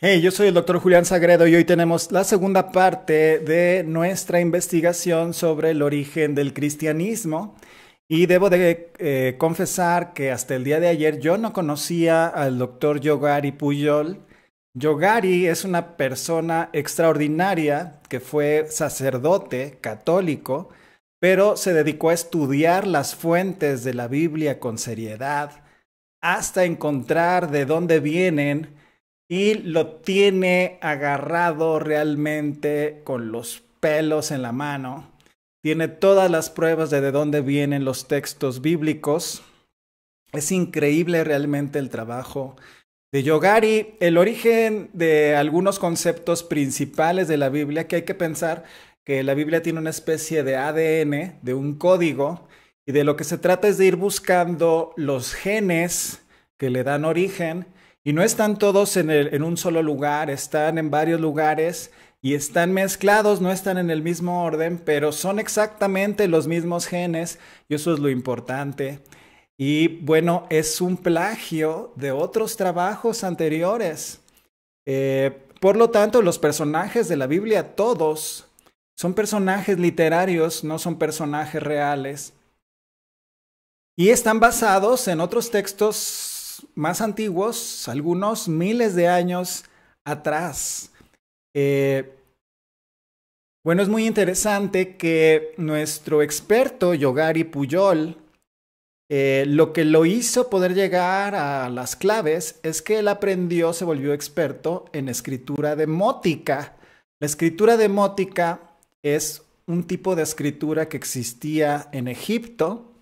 Hey, yo soy el doctor Julián Sagredo y hoy tenemos la segunda parte de nuestra investigación sobre el origen del cristianismo. Y debo de eh, confesar que hasta el día de ayer yo no conocía al doctor Yogari Puyol. Yogari es una persona extraordinaria que fue sacerdote católico, pero se dedicó a estudiar las fuentes de la Biblia con seriedad hasta encontrar de dónde vienen y lo tiene agarrado realmente con los pelos en la mano. Tiene todas las pruebas de de dónde vienen los textos bíblicos. Es increíble realmente el trabajo de Yogari. El origen de algunos conceptos principales de la Biblia que hay que pensar que la Biblia tiene una especie de ADN, de un código, y de lo que se trata es de ir buscando los genes que le dan origen y no están todos en, un solo lugar, están en varios lugares y están mezclados, no están en el mismo orden, pero son exactamente los mismos genes y eso es lo importante. Y bueno, es un plagio de otros trabajos anteriores. Eh, por lo tanto, los personajes de la Biblia, todos, son personajes literarios, no son personajes reales. Y están basados en otros textos más antiguos, algunos miles de años atrás. Eh, bueno, es muy interesante que nuestro experto Yogari Puyol, eh, lo que lo hizo poder llegar a las claves es que él aprendió, se volvió experto en escritura demótica. La escritura demótica es un tipo de escritura que existía en Egipto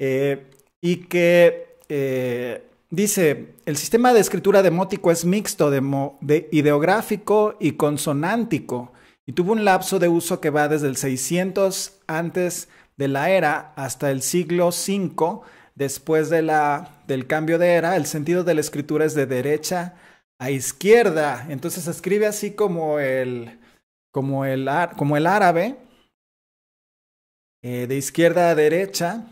eh, y que eh, dice, el sistema de escritura demótico es mixto de, ideográfico y consonántico y tuvo un lapso de uso que va desde el 600 antes de la era hasta el siglo V después de la, del cambio de era. El sentido de la escritura es de derecha a izquierda, entonces se escribe así como el, como el, como el árabe, eh, de izquierda a derecha,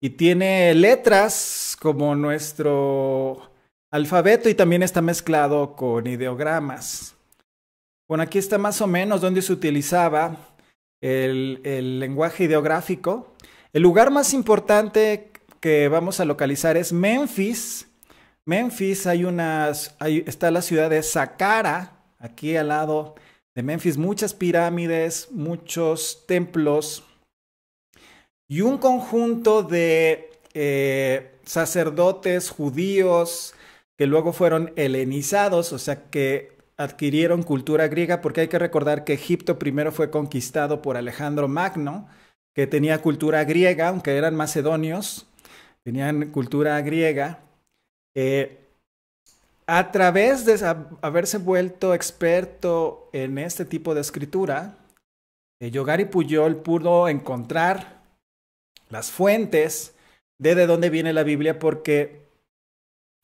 y tiene letras como nuestro alfabeto y también está mezclado con ideogramas. Bueno, aquí está más o menos donde se utilizaba el, lenguaje ideográfico. El lugar más importante que vamos a localizar es Memphis. Memphis hay unas, está la ciudad de Saqqara, aquí al lado de Memphis, muchas pirámides, muchos templos y un conjunto de eh, sacerdotes judíos que luego fueron helenizados, o sea que adquirieron cultura griega, porque hay que recordar que Egipto primero fue conquistado por Alejandro Magno, que tenía cultura griega, aunque eran macedonios, tenían cultura griega. Eh, a través de haberse vuelto experto en este tipo de escritura, eh, Yogari Puyol pudo encontrar las fuentes de dónde viene la Biblia porque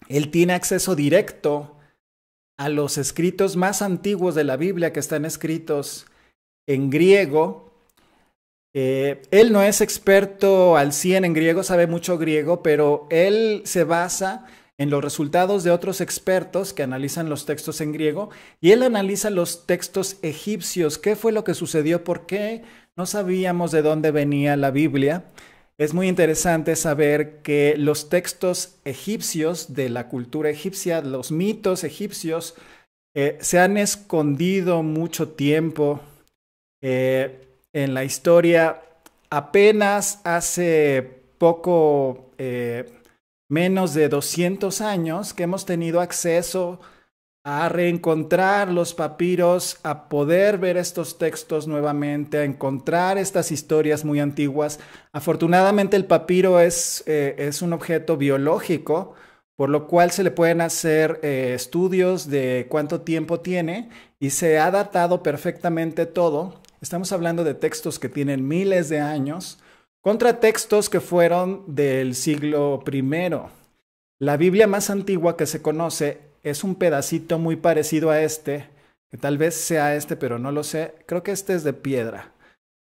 él tiene acceso directo a los escritos más antiguos de la Biblia que están escritos en griego. Eh, él no es experto al 100 en griego, sabe mucho griego, pero él se basa en los resultados de otros expertos que analizan los textos en griego y él analiza los textos egipcios, qué fue lo que sucedió, por qué no sabíamos de dónde venía la Biblia. Es muy interesante saber que los textos egipcios de la cultura egipcia, los mitos egipcios, eh, se han escondido mucho tiempo eh, en la historia. Apenas hace poco, eh, menos de 200 años, que hemos tenido acceso a reencontrar los papiros, a poder ver estos textos nuevamente, a encontrar estas historias muy antiguas. Afortunadamente el papiro es, eh, es un objeto biológico, por lo cual se le pueden hacer eh, estudios de cuánto tiempo tiene y se ha datado perfectamente todo. Estamos hablando de textos que tienen miles de años contra textos que fueron del siglo I. La Biblia más antigua que se conoce es un pedacito muy parecido a este, que tal vez sea este, pero no lo sé. Creo que este es de piedra,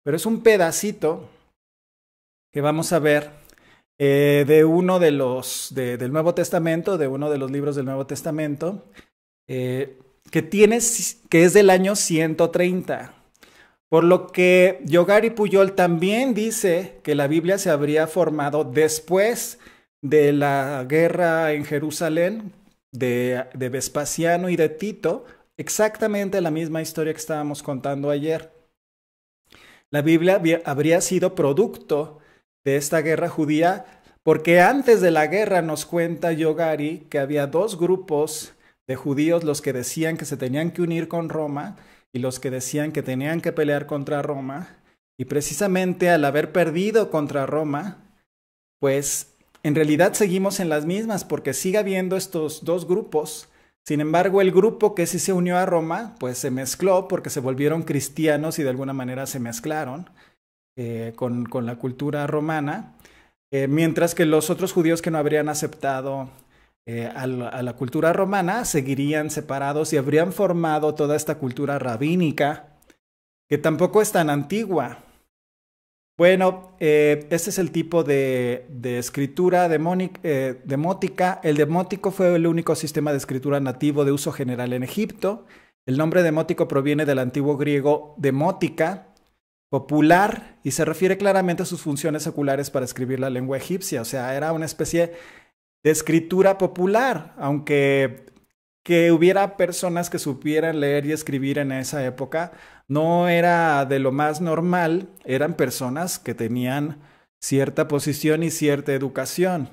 pero es un pedacito que vamos a ver eh, de uno de los del Nuevo Testamento, de uno de los libros del Nuevo Testamento, eh, que tiene, que es del año 130. Por lo que Yogari Puyol también dice que la Biblia se habría formado después de la guerra en Jerusalén, de, Vespasiano y de Tito, exactamente la misma historia que estábamos contando ayer. La Biblia habría sido producto de esta guerra judía porque antes de la guerra nos cuenta Yogari que había dos grupos de judíos, los que decían que se tenían que unir con Roma y los que decían que tenían que pelear contra Roma. Y precisamente al haber perdido contra Roma, pues en realidad seguimos en las mismas porque sigue habiendo estos dos grupos. Sin embargo, el grupo que sí se unió a Roma, pues se mezcló porque se volvieron cristianos y de alguna manera se mezclaron eh, con, la cultura romana, eh, mientras que los otros judíos que no habrían aceptado eh, a la cultura romana seguirían separados y habrían formado toda esta cultura rabínica, que tampoco es tan antigua. Bueno, este es el tipo de, escritura eh, demótica. El demótico fue el único sistema de escritura nativo de uso general en Egipto. El nombre demótico proviene del antiguo griego demótica, popular, y se refiere claramente a sus funciones seculares para escribir la lengua egipcia. O sea, era una especie de escritura popular, aunque que hubiera personas que supieran leer y escribir en esa época no era de lo más normal, eran personas que tenían cierta posición y cierta educación.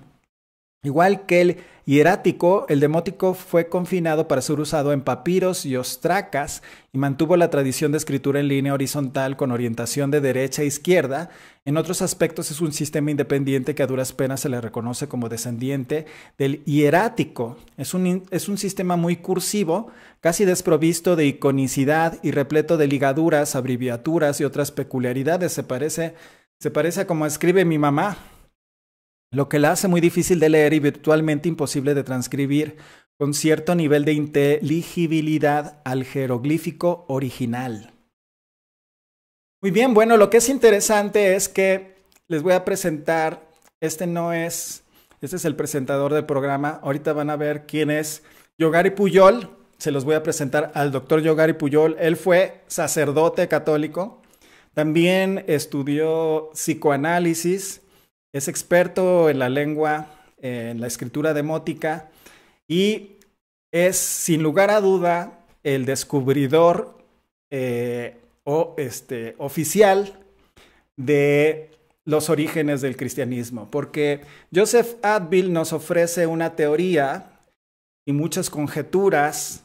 Igual que el hierático, el demótico fue confinado para ser usado en papiros y ostracas y mantuvo la tradición de escritura en línea horizontal con orientación de derecha a izquierda. En otros aspectos es un sistema independiente que a duras penas se le reconoce como descendiente del hierático. Es un, sistema muy cursivo, casi desprovisto de iconicidad y repleto de ligaduras, abreviaturas y otras peculiaridades. Se parece, se parece a como escribe mi mamá lo que la hace muy difícil de leer y virtualmente imposible de transcribir, con cierto nivel de inteligibilidad al jeroglífico original. Muy bien, bueno, lo que es interesante es que les voy a presentar, este no es, este es el presentador del programa, ahorita van a ver quién es Yogari Puyol, se los voy a presentar al doctor Yogari Puyol, él fue sacerdote católico, también estudió psicoanálisis, es experto en la lengua, en la escritura demótica y es sin lugar a duda el descubridor eh, o este, oficial de los orígenes del cristianismo, porque Joseph Advil nos ofrece una teoría y muchas conjeturas.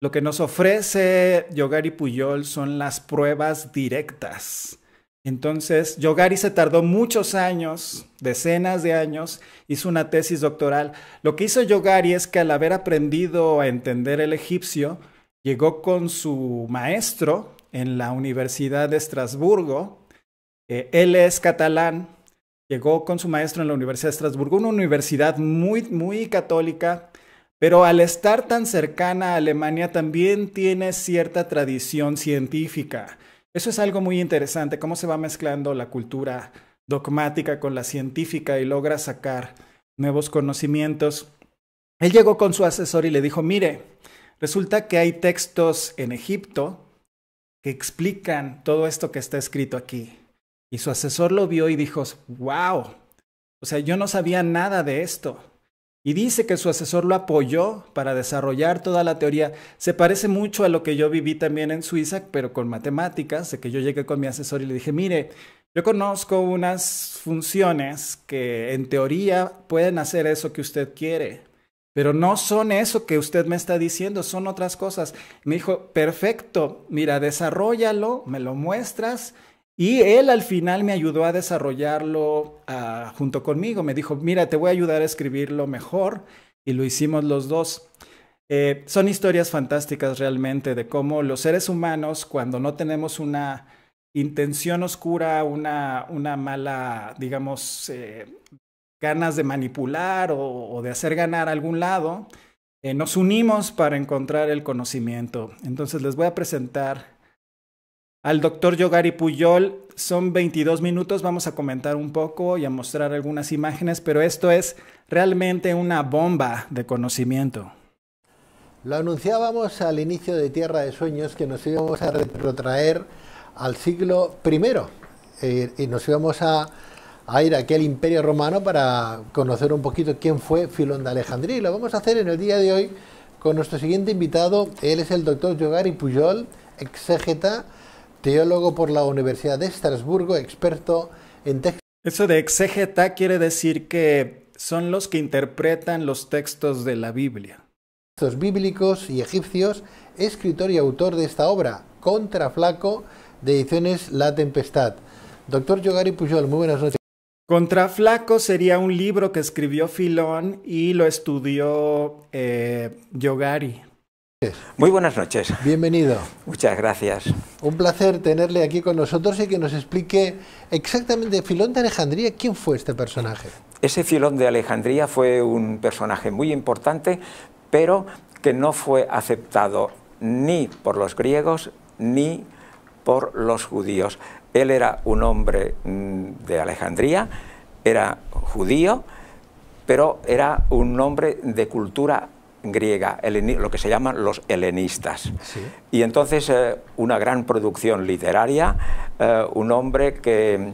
Lo que nos ofrece Yogari Puyol son las pruebas directas entonces, Yogari se tardó muchos años, decenas de años, hizo una tesis doctoral. Lo que hizo Yogari es que al haber aprendido a entender el egipcio, llegó con su maestro en la Universidad de Estrasburgo. Eh, él es catalán, llegó con su maestro en la Universidad de Estrasburgo, una universidad muy, muy católica, pero al estar tan cercana a Alemania también tiene cierta tradición científica. Eso es algo muy interesante, cómo se va mezclando la cultura dogmática con la científica y logra sacar nuevos conocimientos. Él llegó con su asesor y le dijo, mire, resulta que hay textos en Egipto que explican todo esto que está escrito aquí. Y su asesor lo vio y dijo, wow, o sea, yo no sabía nada de esto. Y dice que su asesor lo apoyó para desarrollar toda la teoría. Se parece mucho a lo que yo viví también en Suiza, pero con matemáticas, de que yo llegué con mi asesor y le dije, mire, yo conozco unas funciones que en teoría pueden hacer eso que usted quiere, pero no son eso que usted me está diciendo, son otras cosas. Me dijo, perfecto, mira, desarrollalo, me lo muestras y él al final me ayudó a desarrollarlo ah, junto conmigo. Me dijo, mira, te voy a ayudar a escribirlo mejor. Y lo hicimos los dos. Eh, son historias fantásticas realmente de cómo los seres humanos, cuando no tenemos una intención oscura, una, una mala, digamos, eh, ganas de manipular o, de hacer ganar algún lado, eh, nos unimos para encontrar el conocimiento. Entonces les voy a presentar al doctor Yogari Puyol. Son 22 minutos, vamos a comentar un poco y a mostrar algunas imágenes, pero esto es realmente una bomba de conocimiento. Lo anunciábamos al inicio de Tierra de Sueños que nos íbamos a retrotraer al siglo I eh, y nos íbamos a, ir a aquel imperio romano para conocer un poquito quién fue Filón de Alejandría. Y lo vamos a hacer en el día de hoy con nuestro siguiente invitado. Él es el doctor Yogari Puyol, exégeta teólogo por la Universidad de Estrasburgo, experto en textos. Eso de exégeta quiere decir que son los que interpretan los textos de la Biblia. Textos bíblicos y egipcios, escritor y autor de esta obra, Contraflaco, de ediciones La Tempestad. Doctor Yogari Pujol, muy buenas noches. Contraflaco sería un libro que escribió Filón y lo estudió eh, Yogari. Muy buenas noches. Bienvenido. Muchas gracias. Un placer tenerle aquí con nosotros y que nos explique exactamente Filón de Alejandría, ¿quién fue este personaje? Ese Filón de Alejandría fue un personaje muy importante, pero que no fue aceptado ni por los griegos ni por los judíos. Él era un hombre mm, de Alejandría, era judío, pero era un hombre de cultura griega, lo que se llaman los helenistas. Y entonces eh, una gran producción literaria, eh, un hombre que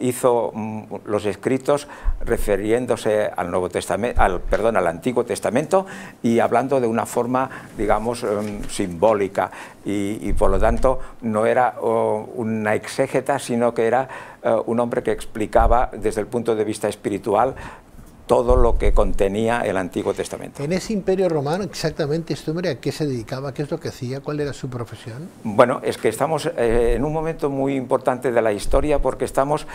hizo mm, los escritos refiriéndose al Nuevo Testamento, al, perdón, al Antiguo Testamento y hablando de una forma, digamos, em, simbólica y, y por lo tanto no era una exégeta, sino que era eh, un hombre que explicaba desde el punto de vista espiritual todo lo que contenía el Antiguo Testamento. En ese imperio romano, exactamente este hombre, ¿a qué se dedicaba? ¿Qué es lo que hacía? ¿Cuál era su profesión? Bueno, es que estamos eh, en un momento muy importante de la historia porque estamos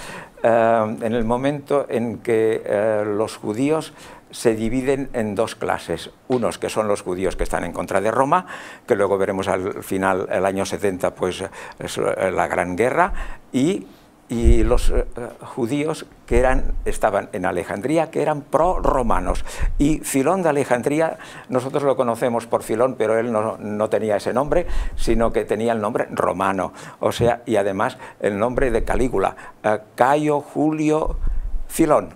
eh, en el momento en que eh, los judíos se dividen en dos clases. Unos que son los judíos que están en contra de Roma, que luego veremos al final, el año 70, pues es la Gran Guerra, y y los eh, eh, judíos que eran, estaban en Alejandría, que eran pro-romanos. Y Filón de Alejandría, nosotros lo conocemos por Filón, pero él no, tenía ese nombre, sino que tenía el nombre romano, o sea, y además el nombre de Calígula, eh, Cayo Julio Filón.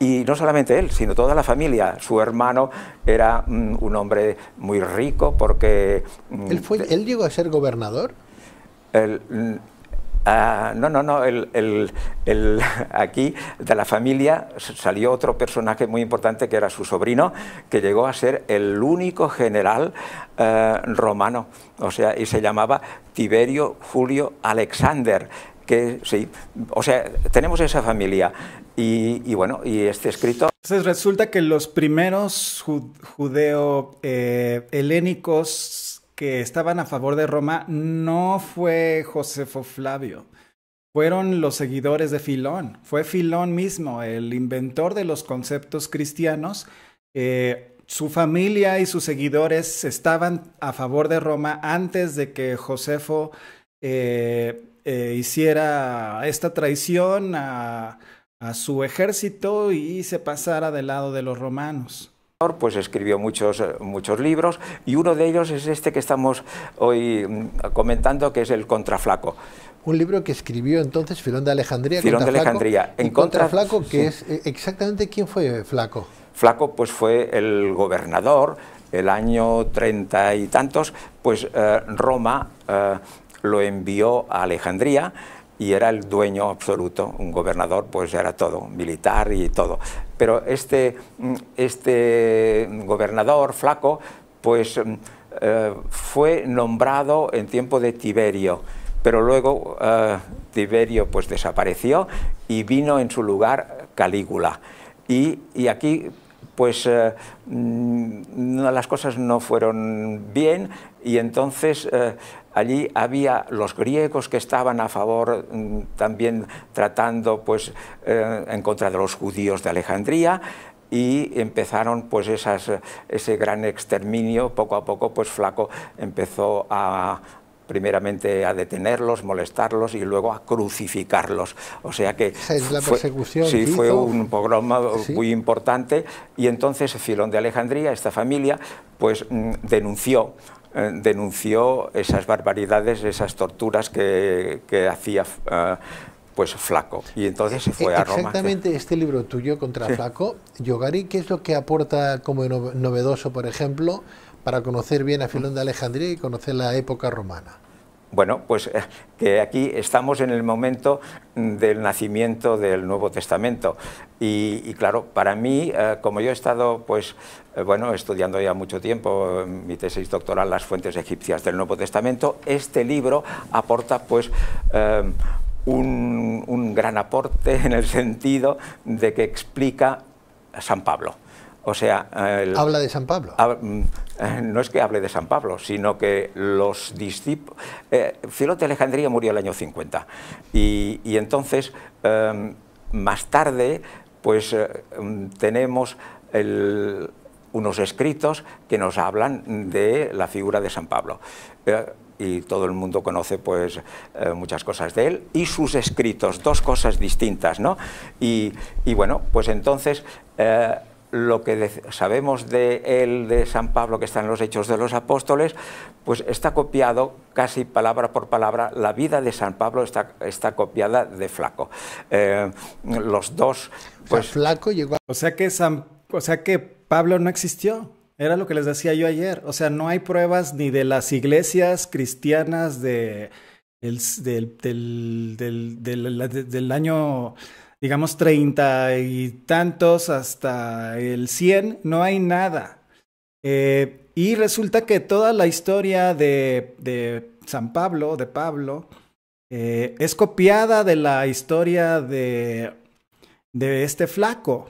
Y no solamente él, sino toda la familia. Su hermano era mm, un hombre muy rico porque... Mm, ¿Él, fue, ¿Él llegó a ser gobernador? Mm, Ah, no, no, no, el, aquí de la familia salió otro personaje muy importante que era su sobrino, que llegó a ser el único general eh, romano, o sea, y se llamaba Tiberio Julio Alexander, que sí, o sea, tenemos esa familia. Y, y bueno, y este escrito... Entonces resulta que los primeros judeo-helénicos eh, que estaban a favor de Roma no fue Josefo Flavio, fueron los seguidores de Filón, fue Filón mismo, el inventor de los conceptos cristianos. Eh, su familia y sus seguidores estaban a favor de Roma antes de que Josefo eh, eh, hiciera esta traición a su ejército y se pasara del lado de los romanos pues escribió muchos, eh, muchos libros y uno de ellos es este que estamos hoy mm, comentando, que es El Contraflaco. Un libro que escribió entonces Filón de Alejandría. Filón de Alejandría. En Contraflaco, que es eh, exactamente quién fue Flaco. Flaco pues fue el gobernador, el año treinta y tantos, pues eh, Roma lo envió a Alejandría y era el dueño absoluto, un gobernador, pues era todo, militar y todo. Pero este, mm, este gobernador flaco, pues mm, eh, fue nombrado en tiempo de Tiberio, pero luego eh, Tiberio pues desapareció y vino en su lugar Calígula. Y, aquí pues eh, mm, las cosas no fueron bien y entonces Allí había los griegos que estaban a favor, mm, también tratando pues, eh, en contra de los judíos de Alejandría, y empezaron pues ese gran exterminio, poco a poco pues Flaco empezó a primeramente a detenerlos, molestarlos y luego a crucificarlos. O sea que... la persecución. sí, fue un pogroma muy importante y entonces Filón de Alejandría, esta familia, pues mm, denunció eh, denunció esas barbaridades, esas torturas que, hacía eh, pues Flaco. Y entonces se fue a Roma. Exactamente este libro tuyo contra Flaco, Yogari, ¿qué es lo que aporta como novedoso, por ejemplo, para conocer bien a Filón de Alejandría y conocer la época romana? Bueno, pues eh, que aquí estamos en el momento mm, del nacimiento del Nuevo Testamento. Y, claro, para mí, eh, como yo he estado pues, eh, bueno, estudiando ya mucho tiempo mm, mi tesis doctoral Las fuentes egipcias del Nuevo Testamento, este libro aporta pues... un, un gran aporte en el sentido de que explica a San Pablo. O sea... Habla de San Pablo. Mm, no es que hable de San Pablo, sino que los discípulos... Eh, de Alejandría murió el año 50 y, entonces em, más tarde pues eh, mm, tenemos unos escritos que nos hablan de la figura de San Pablo. Eh, y todo el mundo conoce pues muchas cosas de él y sus escritos, dos cosas distintas, ¿no? y bueno, pues entonces lo que sabemos de él, de San Pablo, que está en los Hechos de los Apóstoles, pues está copiado casi palabra por palabra, la vida de San Pablo está, está copiada de Flaco. Eh, los dos... Pues, o sea, pues Flaco llegó O sea, que o sea que Pablo no existió, era lo que les decía yo ayer. O sea, no hay pruebas ni de las iglesias cristianas de, del año digamos, treinta y tantos hasta el cien, no hay nada. Eh, y resulta que toda la historia de, de San Pablo, de Pablo, eh, es copiada de la historia de, de este flaco.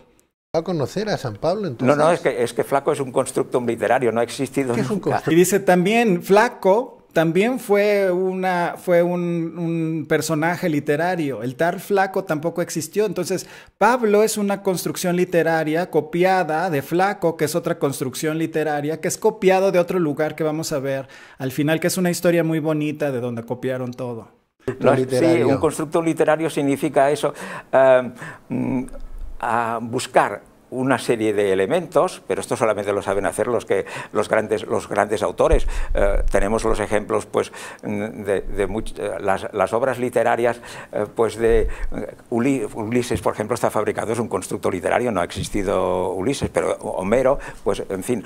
¿Va a conocer a San Pablo entonces? No, no, es que, es que flaco es un constructo literario, no ha existido Es un y dice también, flaco también fue, una, fue un, personaje literario. El tal Flaco tampoco existió. Entonces, Pablo es una construcción literaria copiada de Flaco, que es otra construcción literaria, que es copiado de otro lugar que vamos a ver al final, que es una historia muy bonita de donde copiaron todo. sí, un constructo literario significa eso, eh, mm, buscar una serie de elementos, pero esto solamente lo saben hacer los, que, los, grandes, los grandes autores. Eh, tenemos los ejemplos pues, de, eh, las, obras literarias eh, pues de Ulises, por ejemplo, está fabricado, es un constructo literario, no ha existido Ulises, pero Homero, pues en fin,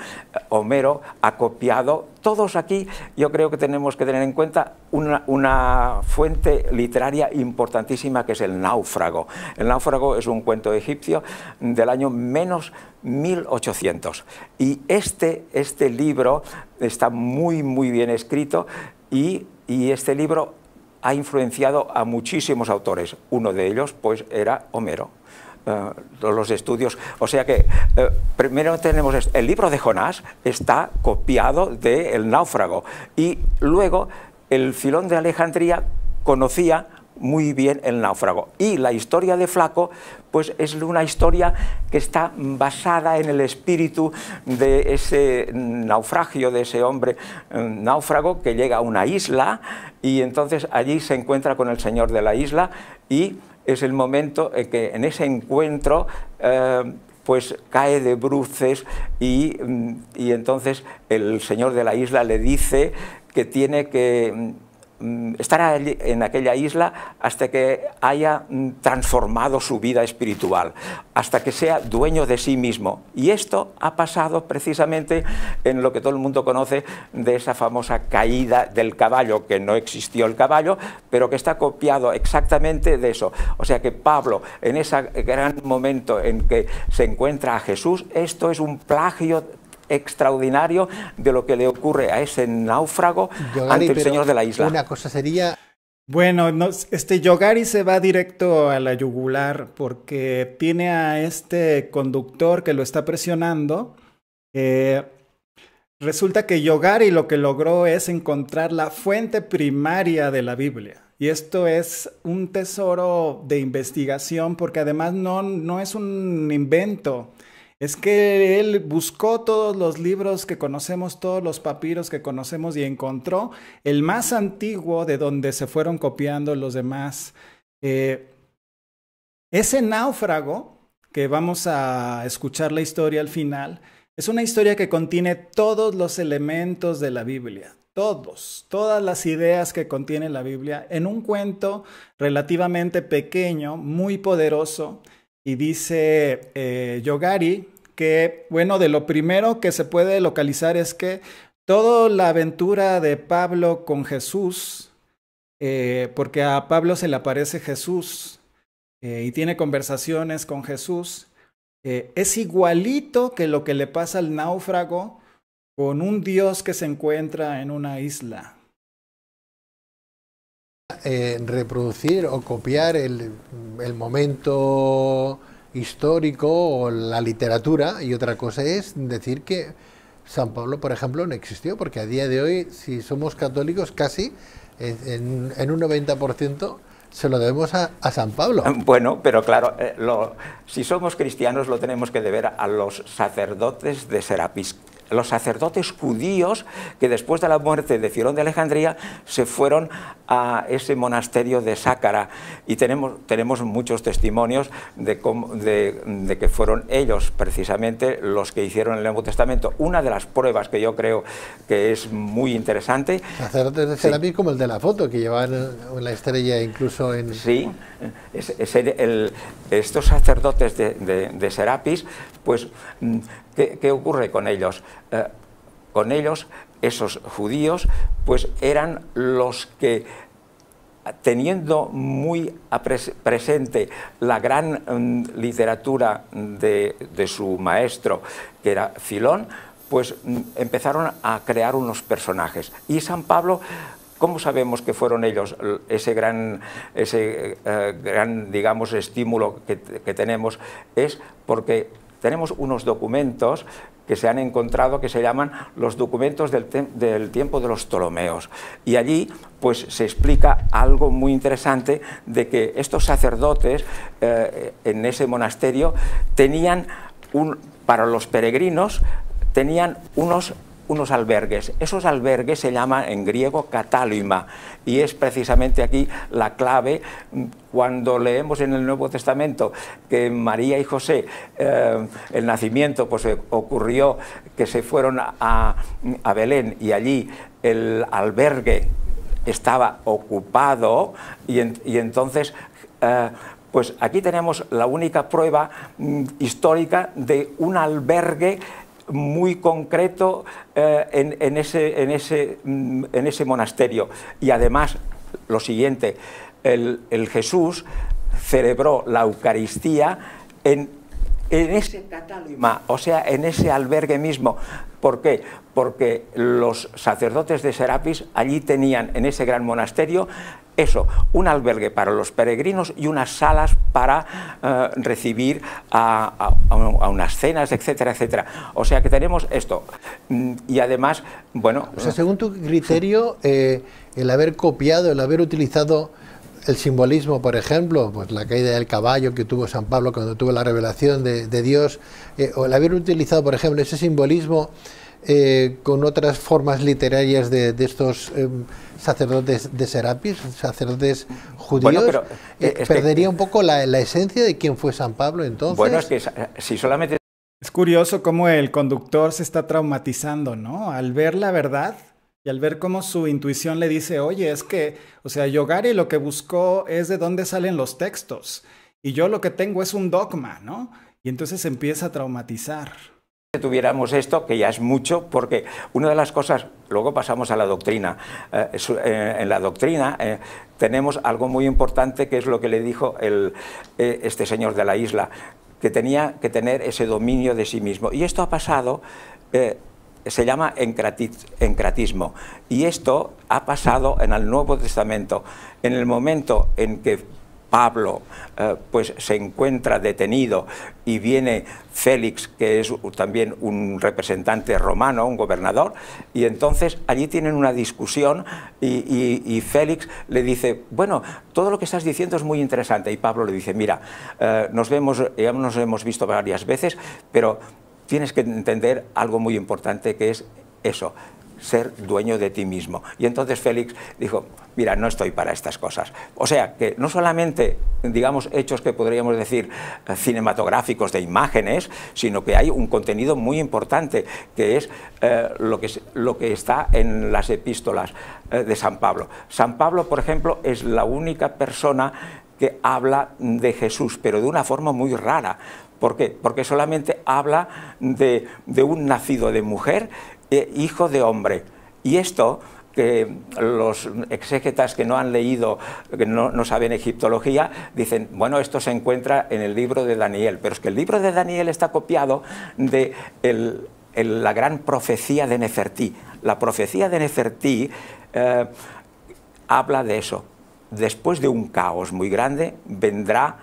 Homero ha copiado todos aquí yo creo que tenemos que tener en cuenta una, fuente literaria importantísima que es el náufrago. El náufrago es un cuento egipcio del año menos 1800 y este, este libro está muy muy bien escrito y, y este libro ha influenciado a muchísimos autores. Uno de ellos pues era Homero. Eh, los estudios. O sea que eh, primero tenemos el libro de Jonás está copiado del náufrago y luego el filón de Alejandría conocía muy bien el náufrago. Y la historia de Flaco, pues es una historia que está basada en el espíritu de ese naufragio, de ese hombre mm, náufrago que llega a una isla y entonces allí se encuentra con el señor de la isla y es el momento en que en ese encuentro eh, pues cae de bruces mm, y entonces el señor de la isla le dice que tiene que mm, Mm, estará en aquella isla hasta que haya mm, transformado su vida espiritual, hasta que sea dueño de sí mismo. Y esto ha pasado precisamente en lo que todo el mundo conoce de esa famosa caída del caballo, que no existió el caballo, pero que está copiado exactamente de eso. O sea que Pablo, en ese gran momento en que se encuentra a Jesús, esto es un plagio extraordinario de lo que le ocurre a ese náufrago ante el señor de la isla. Una cosa sería... Bueno, este Yogari se va directo a la yugular porque tiene a este conductor que lo está presionando. resulta que Yogari lo que logró es encontrar la fuente primaria de la Biblia. Y esto es un tesoro de investigación porque además no, no es un invento es que él buscó todos los libros que conocemos, todos los papiros que conocemos y encontró el más antiguo de donde se fueron copiando los demás. Eh, ese náufrago, que vamos a escuchar la historia al final, es una historia que contiene todos los elementos de la Biblia, todos, todas las ideas que contiene la Biblia en un cuento relativamente pequeño, muy poderoso. Y dice eh, Yogari, bueno, de lo primero que se puede localizar es que toda la aventura de Pablo con Jesús, eh, porque a Pablo se le aparece Jesús eh, y tiene conversaciones con Jesús, eh, es igualito que lo que le pasa al náufrago con un dios que se encuentra en una isla. reproducir o copiar el momento histórico o la literatura y otra cosa es decir que San Pablo, por ejemplo, no existió, porque a día de hoy, si somos católicos, casi en, un 90% se lo debemos a, San Pablo. Ah, bueno, pero claro, eh, lo, si somos cristianos lo tenemos que deber a los sacerdotes de Serapis los sacerdotes judíos que después de la muerte de Filón de Alejandría se fueron a ese monasterio de Sácara y tenemos, tenemos muchos testimonios de, de, que fueron ellos precisamente los que hicieron el Nuevo Testamento. Una de las pruebas que yo creo que es muy interesante... Sacerdotes de Serapis como el de la foto, que llevaban la estrella incluso en... Sí, es, el, estos sacerdotes de Serapis, pues mm, ¿Qué, ocurre con ellos? Eh, con ellos, esos judíos, pues eran los que teniendo muy presente la gran mm, literatura de, su maestro, que era Filón, pues mm, empezaron a crear unos personajes. Y San Pablo, ¿cómo sabemos que fueron ellos ese gran, ese, eh, gran digamos, estímulo que, que tenemos? Es porque tenemos unos documentos que se han encontrado que se llaman los documentos del, tiempo de los Ptolomeos. Y allí pues, se explica algo muy interesante de que estos sacerdotes eh, en ese monasterio tenían, un, para los peregrinos, tenían unos unos albergues. Esos albergues se llaman en griego catálima y es precisamente aquí la clave mm, cuando leemos en el Nuevo Testamento que María y José, eh, el nacimiento pues, eh, ocurrió que se fueron a, a Belén y allí el albergue estaba ocupado y, entonces... Eh, pues aquí tenemos la única prueba mm, histórica de un albergue muy concreto eh, mm, en, ese, monasterio. Y además, lo siguiente, el, Jesús celebró la Eucaristía en, ese catálogo, o sea, en ese albergue mismo. ¿Por qué? Porque los sacerdotes de Serapis allí tenían en ese gran monasterio eso, un albergue para los peregrinos y unas salas para eh, recibir a, a, unas cenas, etcétera, etcétera. O sea que tenemos esto. Mm, y además, bueno... O sea, eh, según tu criterio, eh, el haber copiado, el haber utilizado el simbolismo, por ejemplo, pues la caída del caballo que tuvo San Pablo cuando tuvo la revelación de, Dios, o el haber utilizado, por ejemplo, ese simbolismo eh, con otras formas literarias de, estos em, sacerdotes de Serapis, sacerdotes judíos, eh, eh, perdería un poco la, esencia de quién fue San Pablo entonces. Bueno, es que si solamente... Es curioso cómo el conductor se está traumatizando, ¿no? Al ver la verdad y al ver cómo su intuición le dice, oye, es que, o sea, Yogari lo que buscó es de dónde salen los textos y yo lo que tengo es un dogma, ¿no? Y entonces empieza a traumatizar tuviéramos esto, que ya es mucho, porque una de las cosas, luego pasamos a la doctrina, eh, eh, en la doctrina eh, tenemos algo muy importante que es lo que le dijo este señor de la isla, que tenía que tener ese dominio de sí mismo. Y esto ha pasado, se llama encratismo, y esto ha pasado en el Nuevo Testamento, en el momento en que Pablo eh, pues se encuentra detenido y viene Félix, que es también un representante romano, un gobernador, y entonces allí tienen una discusión y, Félix le dice, bueno, todo lo que estás diciendo es muy interesante, y Pablo le dice, mira, eh, nos vemos, ya nos hemos visto varias veces, pero tienes que entender algo muy importante que es eso, ser dueño de ti mismo. Y entonces Félix dijo, mira, no estoy para estas cosas. O sea, que no solamente, digamos, hechos que podríamos decir eh, cinematográficos de imágenes, sino que hay un contenido muy importante, que es eh, lo, que, lo que está en las epístolas eh, de San Pablo. San Pablo, por ejemplo, es la única persona que habla de Jesús, pero de una forma muy rara. ¿Por qué? Porque solamente habla de, un nacido de mujer, e hijo de hombre. Y esto que los exégetas que no han leído, que no, saben egiptología, dicen, bueno, esto se encuentra en el libro de Daniel, pero es que el libro de Daniel está copiado de la gran profecía de Nefertí. La profecía de Nefertí eh, habla de eso. Después de un caos muy grande vendrá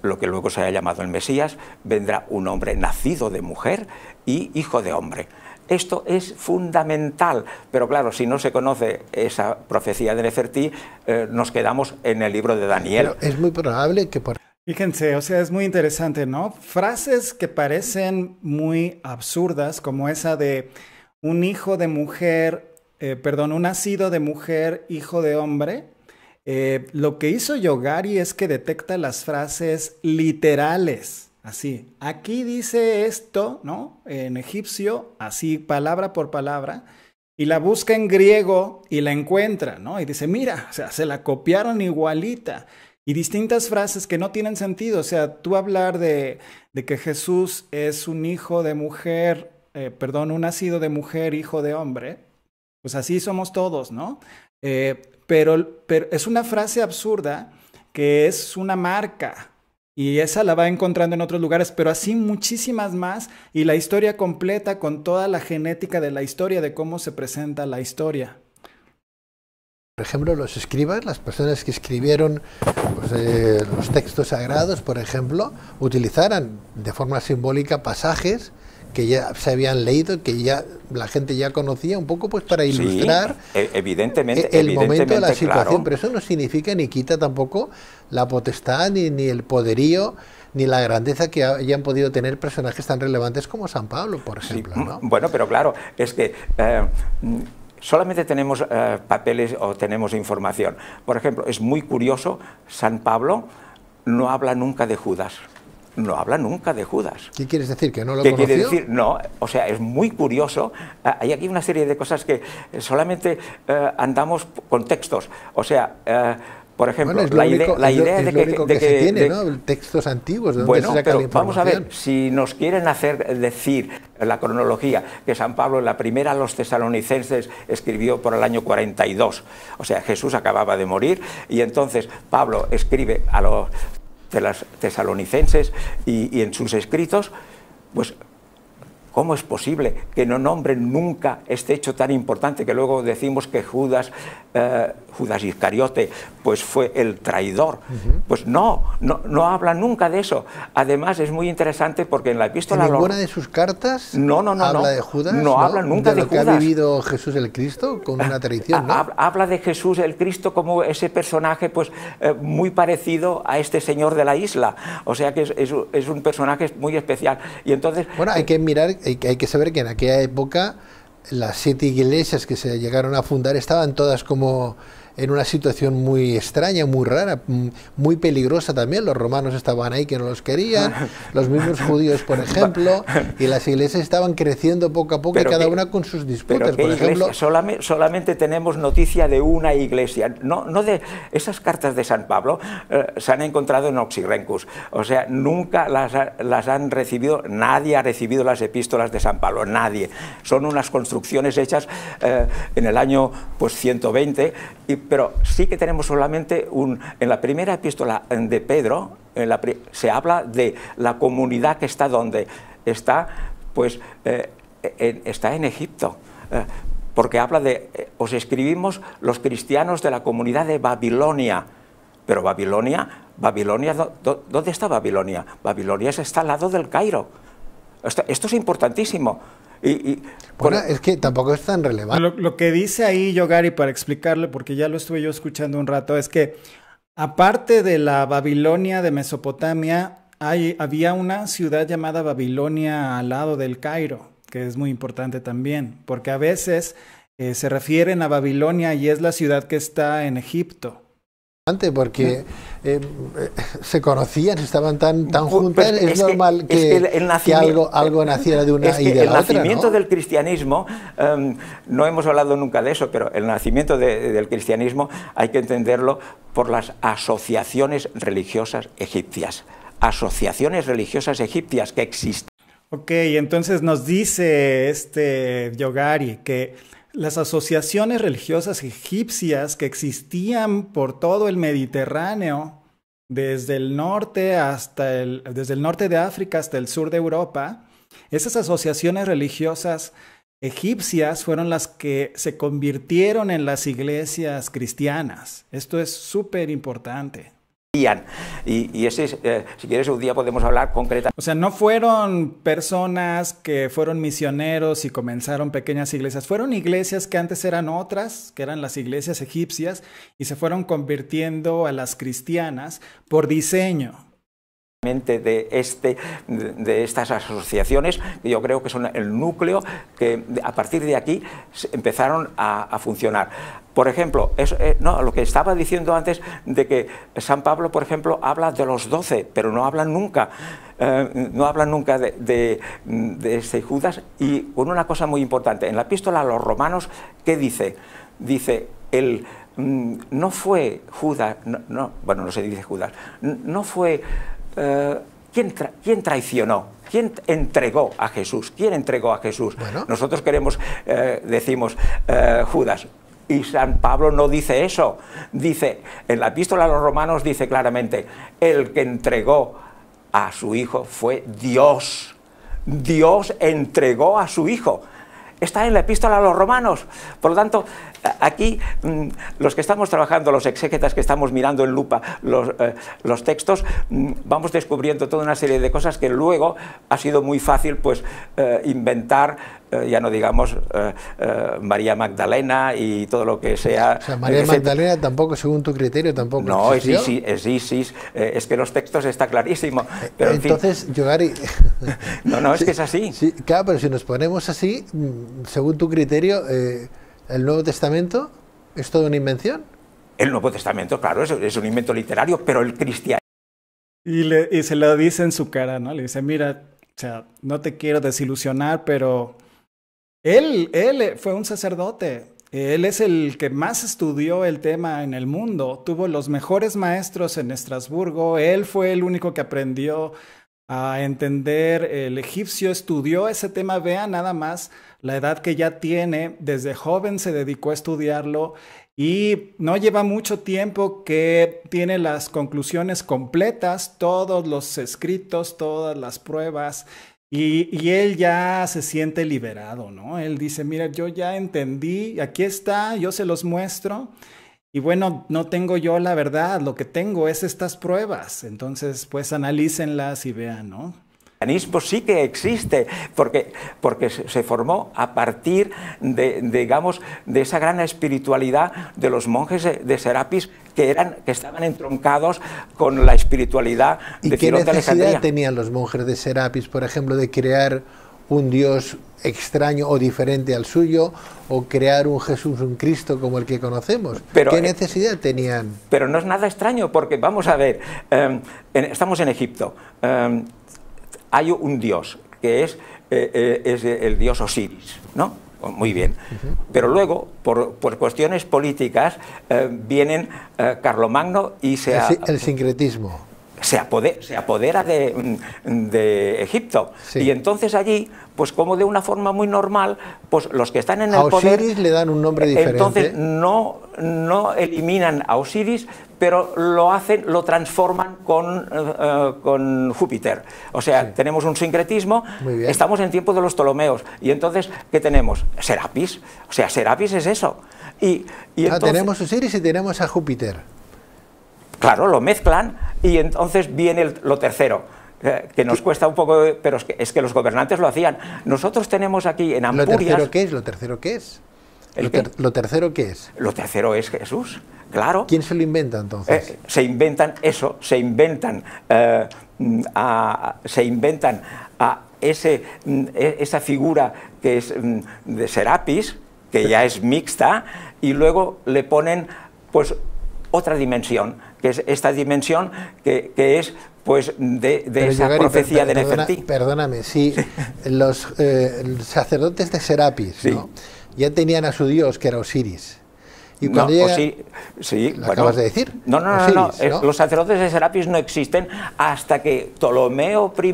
lo que luego se haya llamado el Mesías, vendrá un hombre nacido de mujer y hijo de hombre. Esto es fundamental, pero claro, si no se conoce esa profecía de Nefertí, eh, nos quedamos en el libro de Daniel. es muy probable que por... Fíjense, o sea, es muy interesante, ¿no? Frases que parecen muy absurdas, como esa de un hijo de mujer, eh, perdón, un nacido de mujer, hijo de hombre. Eh, lo que hizo Yogari es que detecta las frases literales Así, aquí dice esto, ¿no? En egipcio, así palabra por palabra, y la busca en griego y la encuentra, ¿no? Y dice, mira, o sea, se la copiaron igualita. Y distintas frases que no tienen sentido, o sea, tú hablar de, que Jesús es un hijo de mujer, eh, perdón, un nacido de mujer, hijo de hombre, pues así somos todos, ¿no? Eh, pero, pero es una frase absurda que es una marca, y esa la va encontrando en otros lugares, pero así muchísimas más. Y la historia completa con toda la genética de la historia, de cómo se presenta la historia. Por ejemplo, los escribas, las personas que escribieron pues, eh, los textos sagrados, por ejemplo, utilizaran de forma simbólica pasajes que ya se habían leído, que ya la gente ya conocía un poco pues para ilustrar e, evidentemente, el momento de la situación, pero eso no significa ni quita tampoco la potestad ni, el poderío ni la grandeza que hayan podido tener personajes tan relevantes como San Pablo, por ejemplo. Bueno, pero claro, es que eh, solamente tenemos eh, papeles o tenemos información. Por ejemplo, es muy curioso, San Pablo no habla nunca de Judas no habla nunca de Judas. ¿Qué quieres decir? ¿Que no lo ¿Qué quiere decir? No, o sea, es muy curioso. Ah, hay aquí una serie de cosas que eh, solamente eh, andamos con textos. O sea... por ejemplo, la, idea, de que, que, que se tiene, ¿no? Textos antiguos, bueno, pero Vamos a ver, si nos quieren hacer eh, decir la cronología, que San Pablo en la primera a los tesalonicenses escribió por el año 42, o sea, Jesús acababa de morir, y entonces Pablo escribe a los ...de las tesalonicenses y, y en sus escritos, pues ¿Cómo es posible que no nombren nunca este hecho tan importante que luego decimos que Judas, eh, Judas Iscariote, pues fue el traidor? Pues no, no, habla nunca de eso. Además es muy interesante porque en la epístola... ¿En ninguna de sus cartas no, no, habla de Judas? No, habla nunca de, lo que ha vivido Jesús el Cristo con una traición, Habla de Jesús el Cristo como ese personaje pues eh, muy parecido a este señor de la isla. O sea que es, un personaje muy especial. Y entonces... Bueno, hay eh, que mirar hay, que saber que en aquella época las siete iglesias que se llegaron a fundar estaban todas como en una situación muy extraña, muy rara, mm, muy peligrosa también. Los romanos estaban ahí que no los querían, los mismos judíos, por ejemplo, y las iglesias estaban creciendo poco a poco y cada una con sus disputas. Por ejemplo, solamente, solamente, tenemos noticia de una iglesia, no, no de esas cartas de San Pablo eh, se han encontrado en Oxirrencus, o sea, nunca las, han recibido, nadie ha recibido las epístolas de San Pablo, nadie. Son unas construcciones hechas eh, en el año pues 120 y pero sí que tenemos solamente un... En la primera epístola de Pedro se habla de la comunidad que está donde está, pues eh, está en Egipto, eh, porque habla de, eh, os escribimos los cristianos de la comunidad de Babilonia, pero Babilonia, Babilonia, ¿dónde está Babilonia? Babilonia está al lado del Cairo. esto es importantísimo. Y, es que tampoco es tan relevante. Lo, que dice ahí Gary para explicarle, porque ya lo estuve yo escuchando un rato, es que aparte de la Babilonia de Mesopotamia, hay, había una ciudad llamada Babilonia al lado del Cairo, que es muy importante también, porque a veces eh, se refieren a Babilonia y es la ciudad que está en Egipto porque eh, eh, se conocían, estaban tan, tan pues, juntas, pues, es, normal que, algo, algo naciera de una y de la otra. El nacimiento del cristianismo, em, no hemos hablado nunca de eso, pero el nacimiento del cristianismo hay que entenderlo por las asociaciones religiosas egipcias, asociaciones religiosas egipcias que existen. Ok, entonces nos dice este Yogari que las asociaciones religiosas egipcias que existían por todo el Mediterráneo, desde el norte desde el norte de África hasta el sur de Europa, esas asociaciones religiosas egipcias fueron las que se convirtieron en las iglesias cristianas. Esto es súper importante. Y, y, ese, eh, si quieres, un día podemos hablar concretamente. O sea, no fueron personas que fueron misioneros y comenzaron pequeñas iglesias, fueron iglesias que antes eran otras, que eran las iglesias egipcias, y se fueron convirtiendo a las cristianas por diseño de, este, de estas asociaciones, que yo creo que son el núcleo que a partir de aquí empezaron a, a funcionar. Por ejemplo, eh, lo que estaba diciendo antes de que San Pablo, por ejemplo, habla de los doce, pero no habla nunca, eh, no nunca de, de, este Judas. Y con una cosa muy importante, en la epístola a los romanos, ¿qué dice? Dice, él mm, no fue Judas, no, bueno, no se dice Judas, no fue... Eh, ¿quién, traicionó? ¿Quién entregó a Jesús? ¿Quién entregó a Jesús? Nosotros queremos, decimos, Judas. Y San Pablo no dice eso. Dice, en la epístola a los romanos dice claramente, el que entregó a su hijo fue Dios. Dios entregó a su hijo. Está en la epístola a los romanos. Por lo tanto, aquí mm, los que estamos trabajando, los exégetas que estamos mirando en lupa los, eh, textos, mm, vamos descubriendo toda una serie de cosas que luego ha sido muy fácil pues, eh, inventar eh, ya no digamos eh, eh, María Magdalena y todo lo que sea. O sea María Magdalena tampoco, según tu criterio, tampoco. No, es Isis, es Isis, es que los textos está clarísimo. Pero, Entonces, en fin, no, no, es que es así. claro, pero si nos ponemos así, mm, según tu criterio, el Nuevo Testamento es toda una invención. El Nuevo Testamento, claro, es, un invento literario, pero el cristiano... Y, se lo dice en su cara, ¿no? Le dice, mira, o sea, no te quiero desilusionar, pero él, él fue un sacerdote, él es el que más estudió el tema en el mundo, tuvo los mejores maestros en Estrasburgo, él fue el único que aprendió a entender el egipcio, estudió ese tema, vea nada más la edad que ya tiene, desde joven se dedicó a estudiarlo y no lleva mucho tiempo que tiene las conclusiones completas, todos los escritos, todas las pruebas, y, él ya se siente liberado, ¿no? Él dice, mira, yo ya entendí, aquí está, yo se los muestro. Y bueno, no tengo yo la verdad, lo que tengo es estas pruebas. Entonces, pues analícenlas y vean, ¿no? sí que existe, porque, porque se formó a partir de, digamos, de esa gran espiritualidad de los monjes de Serapis que, eran, que estaban entroncados con la espiritualidad ¿Y de ¿Y qué necesidad tenían los monjes de Serapis, por ejemplo, de crear un dios extraño o diferente al suyo o crear un Jesús, un Cristo como el que conocemos. Pero, ¿Qué eh, necesidad tenían? Pero no es nada extraño porque, vamos a ver, em, estamos en Egipto. Em, hay un dios, que eh, eh, es, el dios Osiris, ¿no? Muy bien. Pero luego, por, cuestiones políticas, eh, vienen Carlomagno y se... el sincretismo se apodera, de, Egipto. Y entonces allí, pues como de una forma muy normal, pues los que están en el a le dan un nombre eh, diferente. Entonces no, no eliminan a Osiris, pero lo hacen, lo transforman con, eh, Júpiter. O sea, tenemos un sincretismo, estamos en tiempo de los Ptolomeos, y entonces, ¿qué tenemos? Serapis, o sea, Serapis es eso. Y, y ah, tenemos Osiris y tenemos a Júpiter. Claro, lo mezclan y entonces viene lo tercero eh, que nos cuesta un poco, pero es que, los gobernantes lo hacían. Nosotros tenemos aquí en Ampurias... ¿Lo tercero qué es? ¿Lo tercero qué es? ¿Lo, tercero qué es? Lo tercero es Jesús, claro. ¿Quién se lo inventa entonces? Eh, se inventan eso, se inventan, eh, a, se inventan a ese, mm, e, esa figura que es mm, de Serapis, que ya es mixta, y luego le ponen pues otra dimensión que es esta dimensión que, que es pues de, esa profecía de Nefertí. Perdóname, si eh, los sacerdotes de Serapis ya tenían a su dios, que era Osiris. Y llega, sí, lo acabas de decir. No, no, no, no, Los sacerdotes de Serapis no existen hasta que Ptolomeo I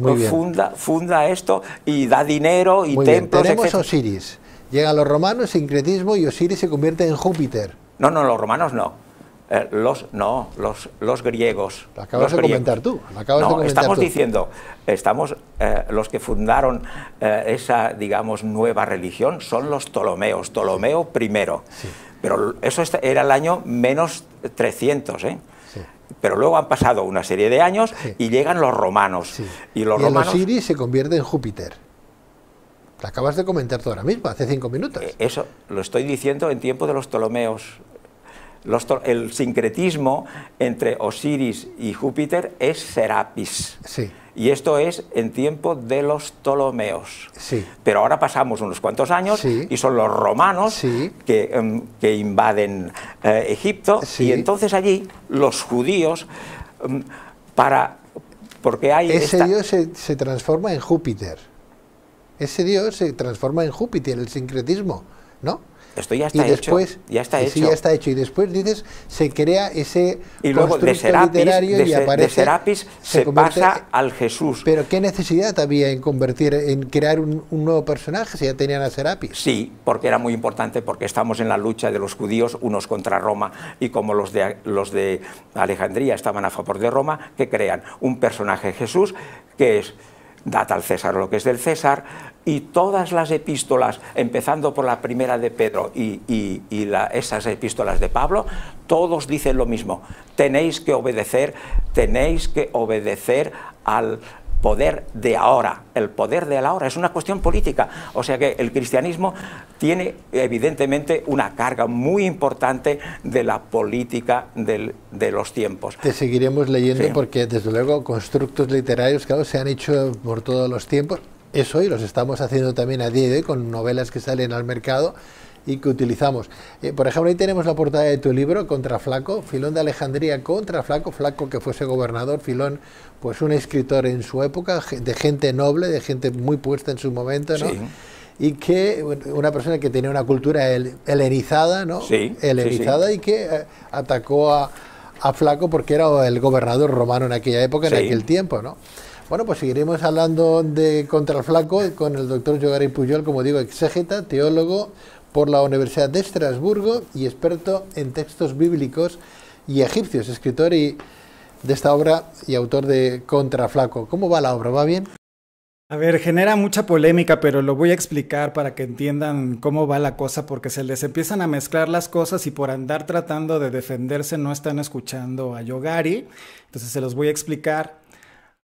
pues, funda, funda esto y da dinero y Muy templos. Bien. Tenemos Osiris. Llegan los romanos, sincretismo y Osiris se convierte en Júpiter. No, no, los romanos no. Eh, los no, los, los griegos. Lo acabas de comentar tú. estamos diciendo, estamos eh, los que fundaron eh, esa, digamos, nueva religión son los Ptolomeos, Ptolomeo I. Pero eso era el año menos 300, ¿eh? Pero luego han pasado una serie de años y llegan los romanos. Y los y romanos. Osiris se convierte en Júpiter. Lo acabas de comentar tú ahora mismo, hace cinco minutos. Eso lo estoy diciendo en tiempo de los Ptolomeos el sincretismo entre Osiris y Júpiter es Serapis. Y esto es en tiempo de los Ptolomeos. Pero ahora pasamos unos cuantos años y son los romanos em, que, invaden eh, Egipto. Y entonces allí los judíos, em, para, porque hay... Ese dios se, se transforma en Júpiter. Ese dios se transforma en Júpiter, el sincretismo, ¿no? esto ya está y después, hecho. Ya está ya está hecho. Y después dices, se crea ese y luego y aparece, de Serapis se, pasa al Jesús. Pero qué necesidad había en convertir, en crear un, nuevo personaje si ya tenían a Serapis. Sí, porque era muy importante, porque estamos en la lucha de los judíos, unos contra Roma, y como los de los de Alejandría estaban a favor de Roma, que crean un personaje Jesús que es data al César lo que es del César, y todas las epístolas, empezando por la primera de Pedro y, y, esas epístolas de Pablo, todos dicen lo mismo, tenéis que obedecer, tenéis que obedecer al poder de ahora. El poder de ahora es una cuestión política. O sea que el cristianismo tiene evidentemente una carga muy importante de la política del, de los tiempos. Te seguiremos leyendo porque desde luego constructos literarios claro, se han hecho por todos los tiempos. Eso y los estamos haciendo también a día de hoy con novelas que salen al mercado y que utilizamos. Eh, por ejemplo, ahí tenemos la portada de tu libro, Contra Flaco, Filón de Alejandría contra Flaco, Flaco que fuese gobernador, Filón, pues un escritor en su época, de gente noble, de gente muy puesta en su momento, ¿no? Y que una persona que tenía una cultura ...helerizada, ¿no? Sí. y que eh, atacó a, a, Flaco porque era el gobernador romano en aquella época, en aquel tiempo, ¿no? Bueno, pues seguiremos hablando de Contra Flaco con el doctor Yogari Puyol, como digo, exégeta, teólogo, por la Universidad de Estrasburgo y experto en textos bíblicos y egipcios, escritor de esta obra y autor de Contraflaco. ¿Cómo va la obra? ¿Va bien? A ver, genera mucha polémica, pero lo voy a explicar para que entiendan cómo va la cosa, porque se les empiezan a mezclar las cosas y por andar tratando de defenderse no están escuchando a Yogari. Entonces se los voy a explicar.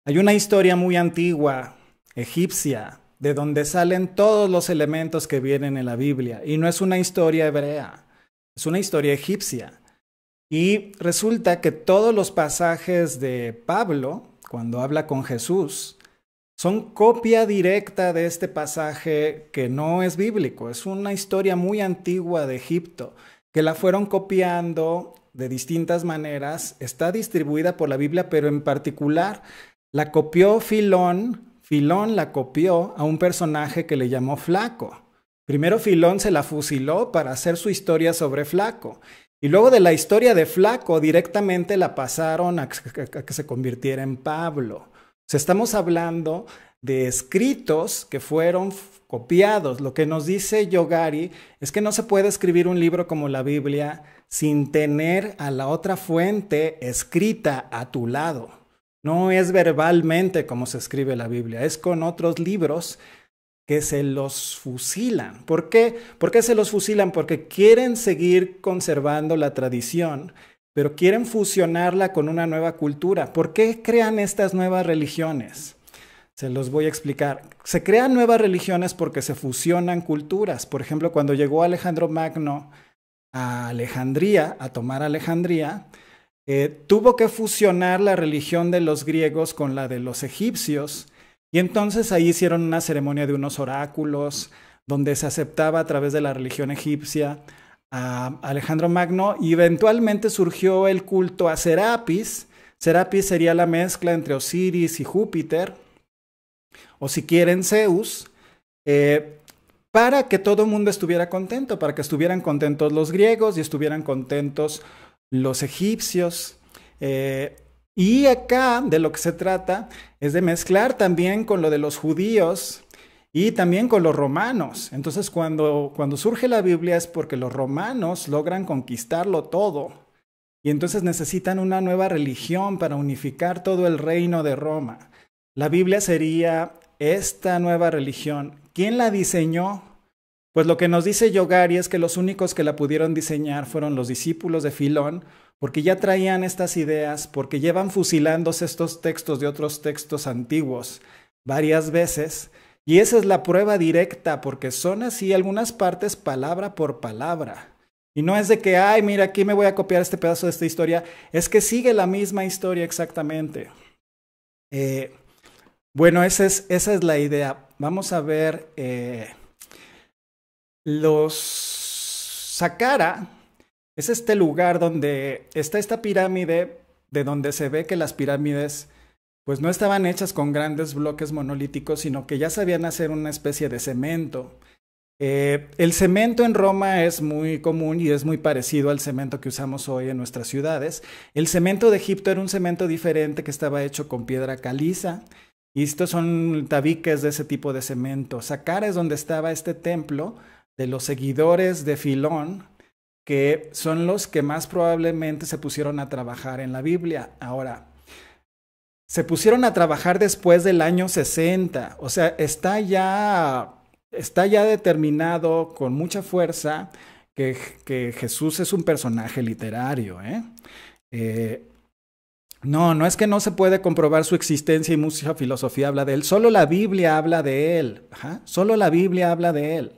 Hay una historia muy antigua, egipcia, de donde salen todos los elementos que vienen en la Biblia. Y no es una historia hebrea, es una historia egipcia. Y resulta que todos los pasajes de Pablo, cuando habla con Jesús, son copia directa de este pasaje que no es bíblico, es una historia muy antigua de Egipto, que la fueron copiando de distintas maneras, está distribuida por la Biblia, pero en particular la copió Filón Filón la copió a un personaje que le llamó Flaco. Primero Filón se la fusiló para hacer su historia sobre Flaco. Y luego de la historia de Flaco directamente la pasaron a que se convirtiera en Pablo. O sea, estamos hablando de escritos que fueron copiados. Lo que nos dice Yogari es que no se puede escribir un libro como la Biblia sin tener a la otra fuente escrita a tu lado. No es verbalmente como se escribe la Biblia, es con otros libros que se los fusilan. ¿Por qué? ¿Por qué se los fusilan? Porque quieren seguir conservando la tradición, pero quieren fusionarla con una nueva cultura. ¿Por qué crean estas nuevas religiones? Se los voy a explicar. Se crean nuevas religiones porque se fusionan culturas. Por ejemplo, cuando llegó Alejandro Magno a Alejandría, a tomar Alejandría, eh, tuvo que fusionar la religión de los griegos con la de los egipcios. Y entonces ahí hicieron una ceremonia de unos oráculos, donde se aceptaba a través de la religión egipcia a Alejandro Magno y eventualmente surgió el culto a Serapis. Serapis sería la mezcla entre Osiris y Júpiter, o si quieren Zeus, eh, para que todo el mundo estuviera contento, para que estuvieran contentos los griegos y estuvieran contentos los egipcios. Eh, y acá de lo que se trata es de mezclar también con lo de los judíos y también con los romanos. Entonces cuando, cuando surge la Biblia es porque los romanos logran conquistarlo todo. Y entonces necesitan una nueva religión para unificar todo el reino de Roma. La Biblia sería esta nueva religión. ¿Quién la diseñó? Pues lo que nos dice Yogari es que los únicos que la pudieron diseñar fueron los discípulos de Filón, porque ya traían estas ideas, porque llevan fusilándose estos textos de otros textos antiguos varias veces, y esa es la prueba directa, porque son así algunas partes palabra por palabra. Y no es de que, ay, mira, aquí me voy a copiar este pedazo de esta historia, es que sigue la misma historia exactamente. Eh, bueno, esa es, esa es la idea. Vamos a ver... Eh, los sacara es este lugar donde está esta pirámide, de donde se ve que las pirámides pues no estaban hechas con grandes bloques monolíticos, sino que ya sabían hacer una especie de cemento. Eh, el cemento en Roma es muy común y es muy parecido al cemento que usamos hoy en nuestras ciudades. El cemento de Egipto era un cemento diferente que estaba hecho con piedra caliza. Y estos son tabiques de ese tipo de cemento. Sacara es donde estaba este templo de los seguidores de Filón, que son los que más probablemente se pusieron a trabajar en la Biblia. Ahora, se pusieron a trabajar después del año 60, o sea, está ya, está ya determinado con mucha fuerza que, Jesús es un personaje literario. ¿eh? ¿eh? no, no es que no se puede comprobar su existencia y mucha filosofía habla de él, solo la Biblia habla de él, solo la Biblia habla de él.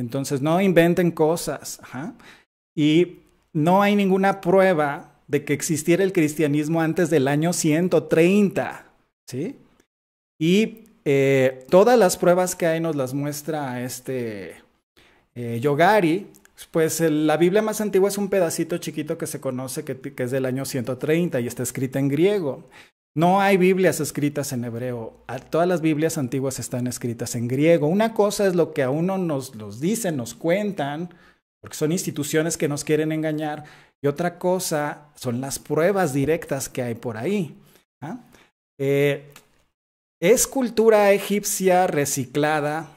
Entonces, no inventen cosas. Y no hay ninguna prueba de que existiera el cristianismo antes del año 130. ¿sí? Y eh, todas las pruebas que hay nos las muestra este eh, Yogari. Pues la Biblia más antigua es un pedacito chiquito que se conoce que, que es del año 130 y está escrita en griego. No hay Biblias escritas en hebreo. Todas las Biblias antiguas están escritas en griego. Una cosa es lo que a uno nos los dicen, nos cuentan, porque son instituciones que nos quieren engañar. Y otra cosa son las pruebas directas que hay por ahí. ¿ah? Eh, es cultura egipcia reciclada,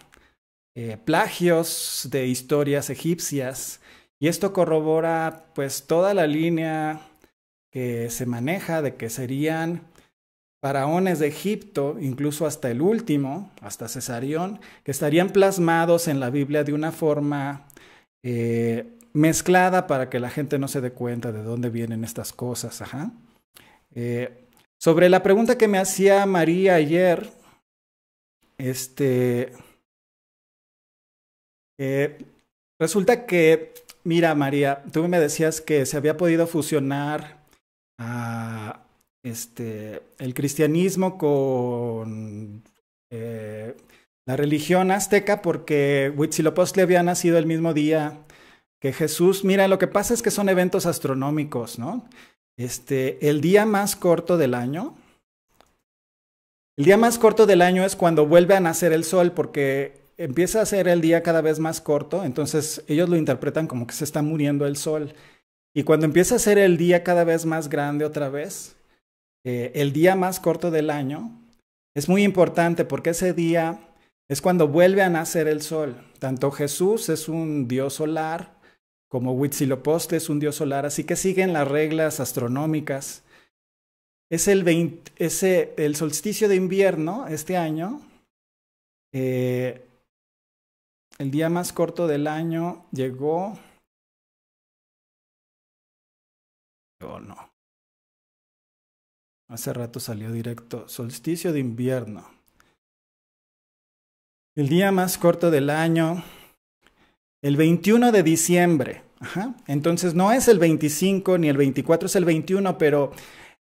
eh, plagios de historias egipcias. Y esto corrobora pues toda la línea que se maneja de que serían faraones de Egipto, incluso hasta el último, hasta Cesarión, que estarían plasmados en la Biblia de una forma eh, mezclada para que la gente no se dé cuenta de dónde vienen estas cosas. Ajá. Eh, sobre la pregunta que me hacía María ayer, este, eh, resulta que, mira María, tú me decías que se había podido fusionar a este, el cristianismo con eh, la religión azteca, porque Huitzilopochtli había nacido el mismo día que Jesús. Mira, lo que pasa es que son eventos astronómicos, ¿no? Este, el día más corto del año. El día más corto del año es cuando vuelve a nacer el sol, porque empieza a ser el día cada vez más corto, entonces ellos lo interpretan como que se está muriendo el sol. Y cuando empieza a ser el día cada vez más grande otra vez, eh, el día más corto del año es muy importante porque ese día es cuando vuelve a nacer el sol. Tanto Jesús es un dios solar como Huitzilopochtli es un dios solar, así que siguen las reglas astronómicas. Es el, ese, eh, el solsticio de invierno este año. Eh, el día más corto del año llegó. Oh, no. Hace rato salió directo. Solsticio de invierno. El día más corto del año. El 21 de diciembre. Entonces no es el 25 ni el 24, es el 21, pero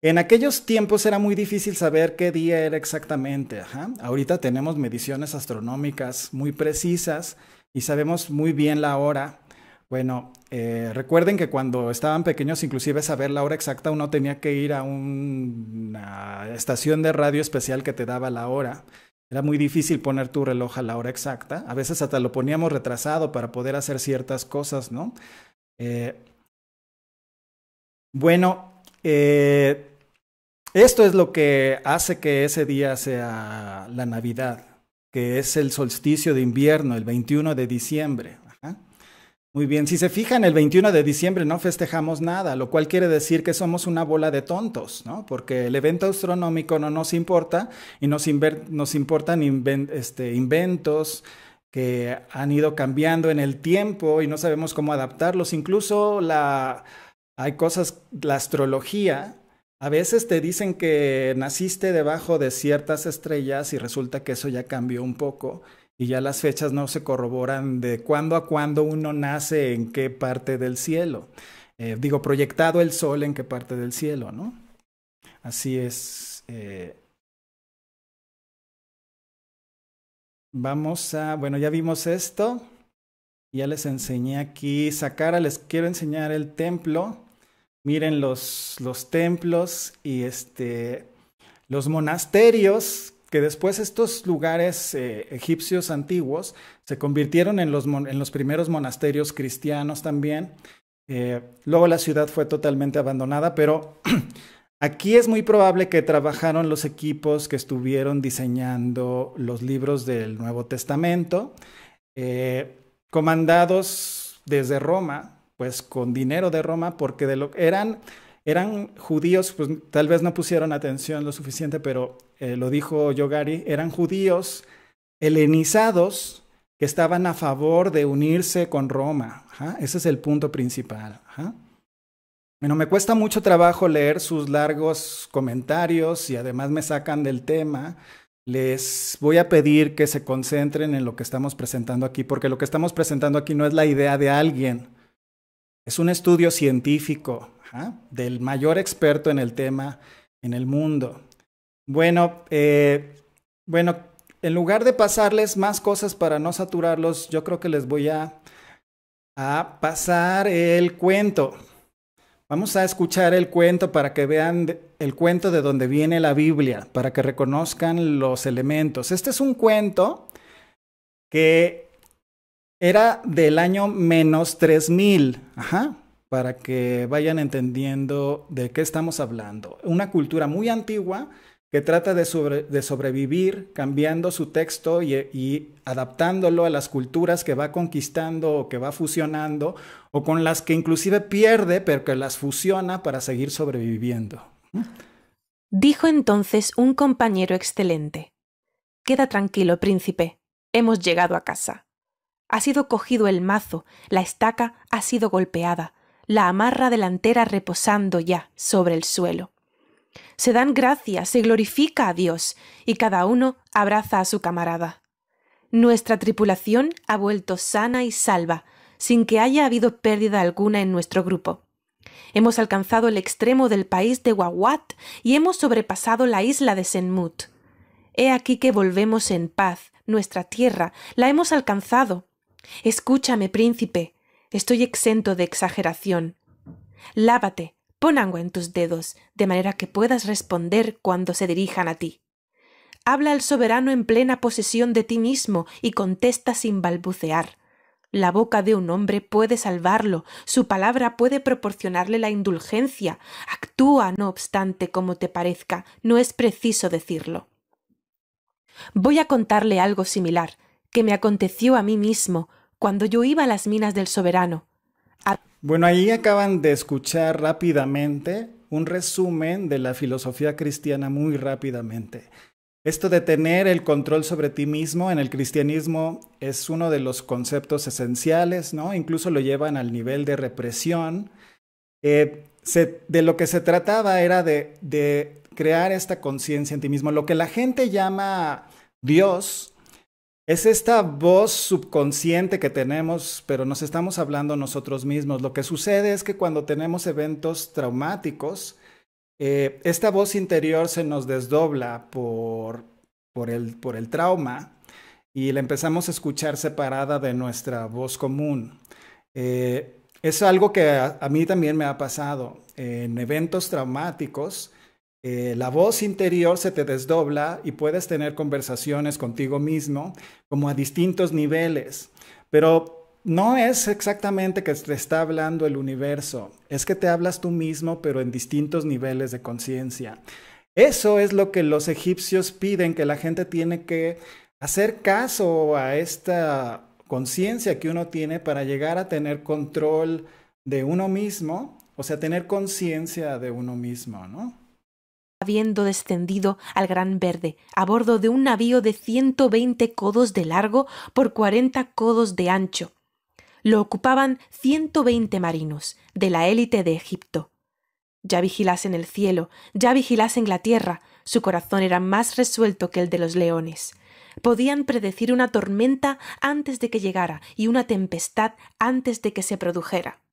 en aquellos tiempos era muy difícil saber qué día era exactamente. Ahorita tenemos mediciones astronómicas muy precisas y sabemos muy bien la hora bueno, eh, recuerden que cuando estaban pequeños, inclusive saber la hora exacta, uno tenía que ir a una estación de radio especial que te daba la hora. Era muy difícil poner tu reloj a la hora exacta. A veces hasta lo poníamos retrasado para poder hacer ciertas cosas, ¿no? Eh, bueno, eh, esto es lo que hace que ese día sea la Navidad, que es el solsticio de invierno, el 21 de diciembre. Muy bien, si se fijan, el 21 de diciembre no festejamos nada, lo cual quiere decir que somos una bola de tontos, ¿no? Porque el evento astronómico no nos importa y nos, nos importan este, inventos que han ido cambiando en el tiempo y no sabemos cómo adaptarlos. Incluso la, hay cosas, la astrología, a veces te dicen que naciste debajo de ciertas estrellas y resulta que eso ya cambió un poco y ya las fechas no se corroboran de cuándo a cuándo uno nace en qué parte del cielo. Eh, digo, proyectado el sol en qué parte del cielo, ¿no? Así es. Eh, vamos a, bueno, ya vimos esto. Ya les enseñé aquí Sacara, les quiero enseñar el templo. Miren los, los templos y este, los monasterios que después estos lugares eh, egipcios antiguos se convirtieron en los, en los primeros monasterios cristianos también. Eh, luego la ciudad fue totalmente abandonada, pero aquí es muy probable que trabajaron los equipos que estuvieron diseñando los libros del Nuevo Testamento, eh, comandados desde Roma, pues con dinero de Roma, porque de lo eran eran judíos, pues, tal vez no pusieron atención lo suficiente, pero eh, lo dijo Yogari, eran judíos helenizados que estaban a favor de unirse con Roma. ese es el punto principal. Bueno, me cuesta mucho trabajo leer sus largos comentarios y además me sacan del tema. Les voy a pedir que se concentren en lo que estamos presentando aquí, porque lo que estamos presentando aquí no es la idea de alguien, es un estudio científico del mayor experto en el tema en el mundo. Bueno, eh, bueno, en lugar de pasarles más cosas para no saturarlos, yo creo que les voy a, a pasar el cuento. Vamos a escuchar el cuento para que vean el cuento de donde viene la Biblia, para que reconozcan los elementos. Este es un cuento que era del año menos 3000. Ajá para que vayan entendiendo de qué estamos hablando. Una cultura muy antigua que trata de, sobrevivir cambiando su texto y, y, adaptándolo a las culturas que va conquistando o que va fusionando o con las que inclusive pierde pero que las fusiona para seguir sobreviviendo. Dijo entonces un compañero excelente. Queda tranquilo, príncipe. Hemos llegado a casa. Ha sido cogido el mazo, la estaca ha sido golpeada, la amarra delantera reposando ya sobre el suelo. Se dan gracias, se glorifica a Dios y cada uno abraza a su camarada. Nuestra tripulación ha vuelto sana y salva, sin que haya habido pérdida alguna en nuestro grupo. Hemos alcanzado el extremo del país de Wawat y hemos sobrepasado la isla de Senmut. He aquí que volvemos en paz, nuestra tierra, la hemos alcanzado. Escúchame, príncipe, Estoy exento de exageración. Lávate, pon agua en tus dedos, de manera que puedas responder cuando se dirijan a ti. Habla al soberano en plena posesión de ti mismo y contesta sin balbucear. La boca de un hombre puede salvarlo, su palabra puede proporcionarle la indulgencia. Actúa, no obstante, como te parezca, no es preciso decirlo. Voy a contarle algo similar, que me aconteció a mí mismo, cuando yo iba a las minas del soberano. Bueno, ahí acaban de escuchar rápidamente un resumen de la filosofía cristiana muy rápidamente. Esto de tener el control sobre ti mismo en el cristianismo es uno de los conceptos esenciales, ¿no? Incluso lo llevan al nivel de represión. Eh, de lo que se trataba era de, de crear esta conciencia en ti mismo. Lo que la gente llama Dios es esta voz subconsciente que tenemos, pero nos estamos hablando nosotros mismos. Lo que sucede es que cuando tenemos eventos traumáticos, eh, esta voz interior se nos desdobla por, el, trauma y la empezamos a escuchar separada de nuestra voz común. Eh, es algo que a, mí también me ha pasado. En eventos traumáticos, eh, la voz interior se te desdobla y puedes tener conversaciones contigo mismo como a distintos niveles. Pero no es exactamente que te está hablando el universo, es que te hablas tú mismo pero en distintos niveles de conciencia. Eso es lo que los egipcios piden, que la gente tiene que hacer caso a esta conciencia que uno tiene para llegar a tener control de uno mismo, o sea, tener conciencia de uno mismo, ¿no? habiendo descendido al Gran Verde, a bordo de un navío de 120 codos de largo por 40 codos de ancho. Lo ocupaban 120 marinos, de la élite de Egipto. Ya vigilasen el cielo, ya vigilasen la tierra, su corazón era más resuelto que el de los leones. Podían predecir una tormenta antes de que llegara y una tempestad antes de que se produjera.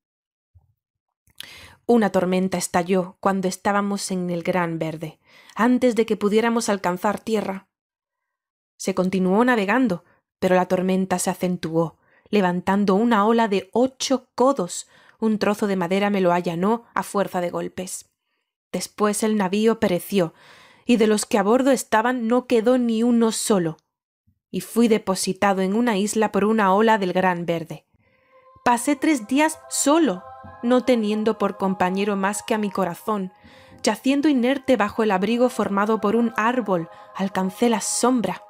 Una tormenta estalló cuando estábamos en el Gran Verde, antes de que pudiéramos alcanzar tierra. Se continuó navegando, pero la tormenta se acentuó, levantando una ola de ocho codos. Un trozo de madera me lo allanó a fuerza de golpes. Después el navío pereció, y de los que a bordo estaban no quedó ni uno solo, y fui depositado en una isla por una ola del Gran Verde. Pasé tres días solo no teniendo por compañero más que a mi corazón, yaciendo inerte bajo el abrigo formado por un árbol, alcancé la sombra.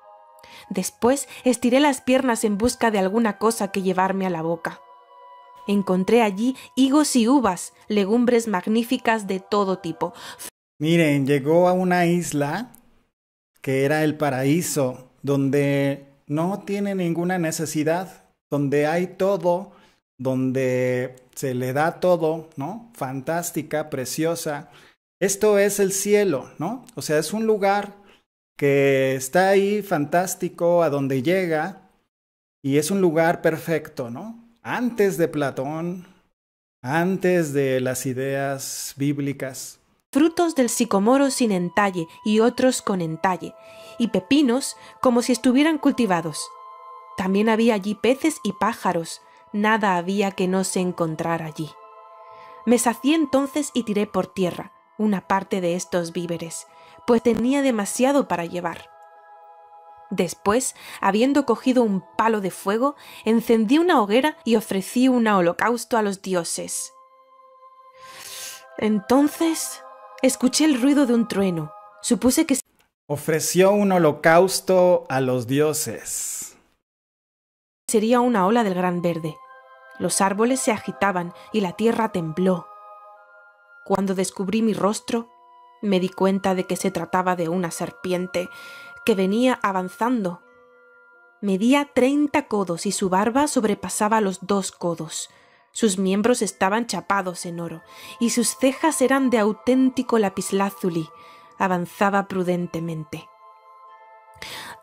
Después estiré las piernas en busca de alguna cosa que llevarme a la boca. Encontré allí higos y uvas, legumbres magníficas de todo tipo. Miren, llegó a una isla que era el paraíso, donde no tiene ninguna necesidad, donde hay todo, donde se le da todo, ¿no? Fantástica, preciosa. Esto es el cielo, ¿no? O sea, es un lugar que está ahí fantástico, a donde llega, y es un lugar perfecto, ¿no? Antes de Platón, antes de las ideas bíblicas. Frutos del sicomoro sin entalle y otros con entalle, y pepinos como si estuvieran cultivados. También había allí peces y pájaros, nada había que no se encontrara allí. Me sacié entonces y tiré por tierra una parte de estos víveres, pues tenía demasiado para llevar. Después, habiendo cogido un palo de fuego, encendí una hoguera y ofrecí un holocausto a los dioses. Entonces, escuché el ruido de un trueno. Supuse que... Ofreció un holocausto a los dioses. Sería una ola del gran verde. Los árboles se agitaban y la tierra tembló. Cuando descubrí mi rostro, me di cuenta de que se trataba de una serpiente que venía avanzando. Medía treinta codos y su barba sobrepasaba los dos codos. Sus miembros estaban chapados en oro y sus cejas eran de auténtico lapislázuli. Avanzaba prudentemente.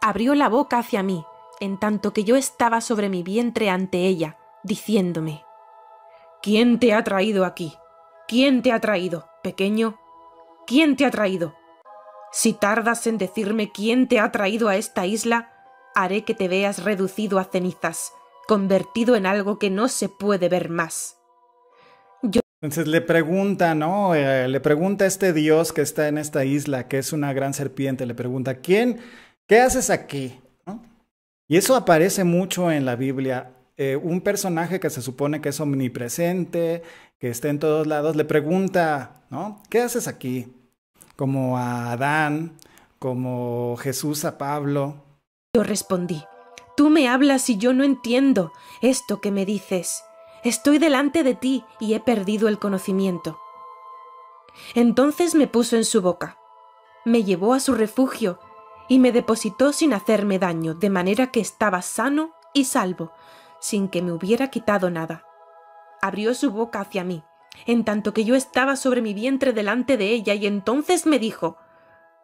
Abrió la boca hacia mí, en tanto que yo estaba sobre mi vientre ante ella, diciéndome, ¿quién te ha traído aquí? ¿Quién te ha traído, pequeño? ¿Quién te ha traído? Si tardas en decirme quién te ha traído a esta isla, haré que te veas reducido a cenizas, convertido en algo que no se puede ver más. Entonces le pregunta, ¿no? Eh, le pregunta a este dios que está en esta isla, que es una gran serpiente, le pregunta, ¿quién? ¿Qué haces aquí? Y eso aparece mucho en la Biblia. Eh, un personaje que se supone que es omnipresente, que está en todos lados, le pregunta, ¿no? ¿Qué haces aquí? Como a Adán, como Jesús a Pablo. Yo respondí, tú me hablas y yo no entiendo esto que me dices. Estoy delante de ti y he perdido el conocimiento. Entonces me puso en su boca, me llevó a su refugio y me depositó sin hacerme daño, de manera que estaba sano y salvo, sin que me hubiera quitado nada. Abrió su boca hacia mí, en tanto que yo estaba sobre mi vientre delante de ella, y entonces me dijo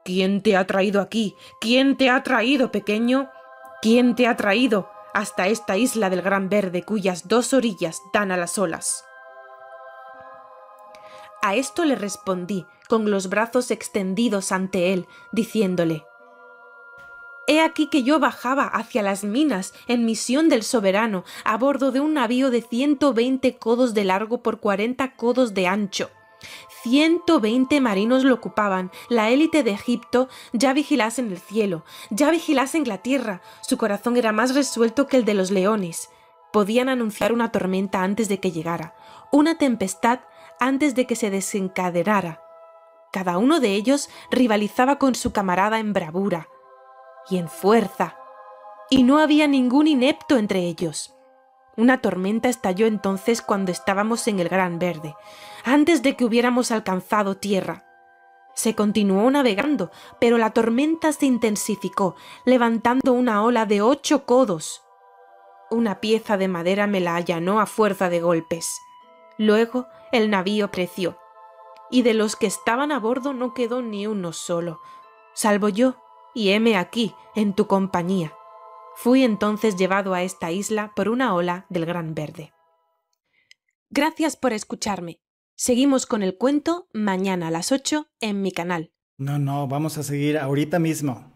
¿Quién te ha traído aquí? ¿Quién te ha traído, pequeño? ¿Quién te ha traído hasta esta isla del Gran Verde cuyas dos orillas dan a las olas? A esto le respondí, con los brazos extendidos ante él, diciéndole He aquí que yo bajaba hacia las minas en misión del soberano, a bordo de un navío de 120 codos de largo por 40 codos de ancho. 120 marinos lo ocupaban, la élite de Egipto ya en el cielo, ya en la tierra, su corazón era más resuelto que el de los leones. Podían anunciar una tormenta antes de que llegara, una tempestad antes de que se desencadenara. Cada uno de ellos rivalizaba con su camarada en bravura, y en fuerza, y no había ningún inepto entre ellos. Una tormenta estalló entonces cuando estábamos en el Gran Verde, antes de que hubiéramos alcanzado tierra. Se continuó navegando, pero la tormenta se intensificó, levantando una ola de ocho codos. Una pieza de madera me la allanó a fuerza de golpes. Luego el navío preció, y de los que estaban a bordo no quedó ni uno solo, salvo yo y heme aquí, en tu compañía. Fui entonces llevado a esta isla por una ola del Gran Verde. Gracias por escucharme. Seguimos con el cuento mañana a las 8 en mi canal. No, no, vamos a seguir ahorita mismo.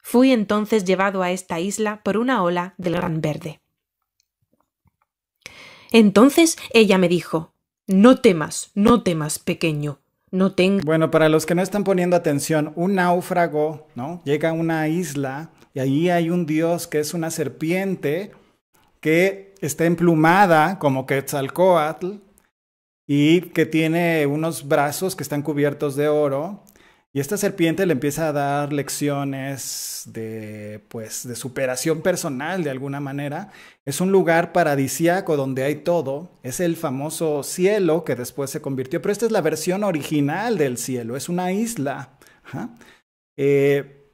Fui entonces llevado a esta isla por una ola del Gran Verde. Entonces ella me dijo, No temas, no temas, pequeño. Bueno, para los que no están poniendo atención, un náufrago, ¿no? Llega a una isla y allí hay un dios que es una serpiente que está emplumada como Quetzalcoatl y que tiene unos brazos que están cubiertos de oro y esta serpiente le empieza a dar lecciones de, pues, de superación personal de alguna manera. Es un lugar paradisiaco donde hay todo. Es el famoso cielo que después se convirtió, pero esta es la versión original del cielo. Es una isla. Eh,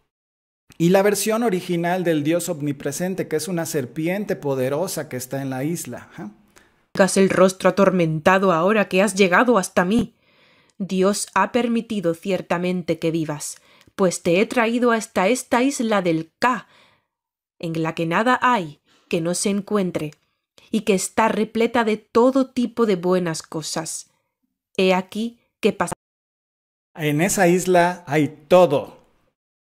y la versión original del Dios omnipresente, que es una serpiente poderosa que está en la isla. Ajá. El rostro atormentado ahora que has llegado hasta mí. Dios ha permitido ciertamente que vivas, pues te he traído hasta esta isla del Ka, en la que nada hay que no se encuentre, y que está repleta de todo tipo de buenas cosas. He aquí que pasa. En esa isla hay todo,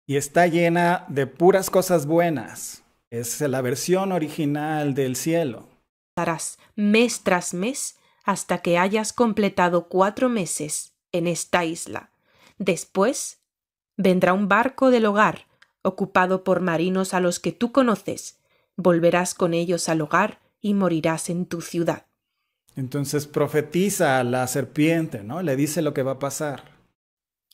y está llena de puras cosas buenas. Es la versión original del cielo. pasarás mes tras mes hasta que hayas completado cuatro meses en esta isla. Después vendrá un barco del hogar, ocupado por marinos a los que tú conoces. Volverás con ellos al hogar y morirás en tu ciudad. Entonces profetiza a la serpiente, ¿no? Le dice lo que va a pasar.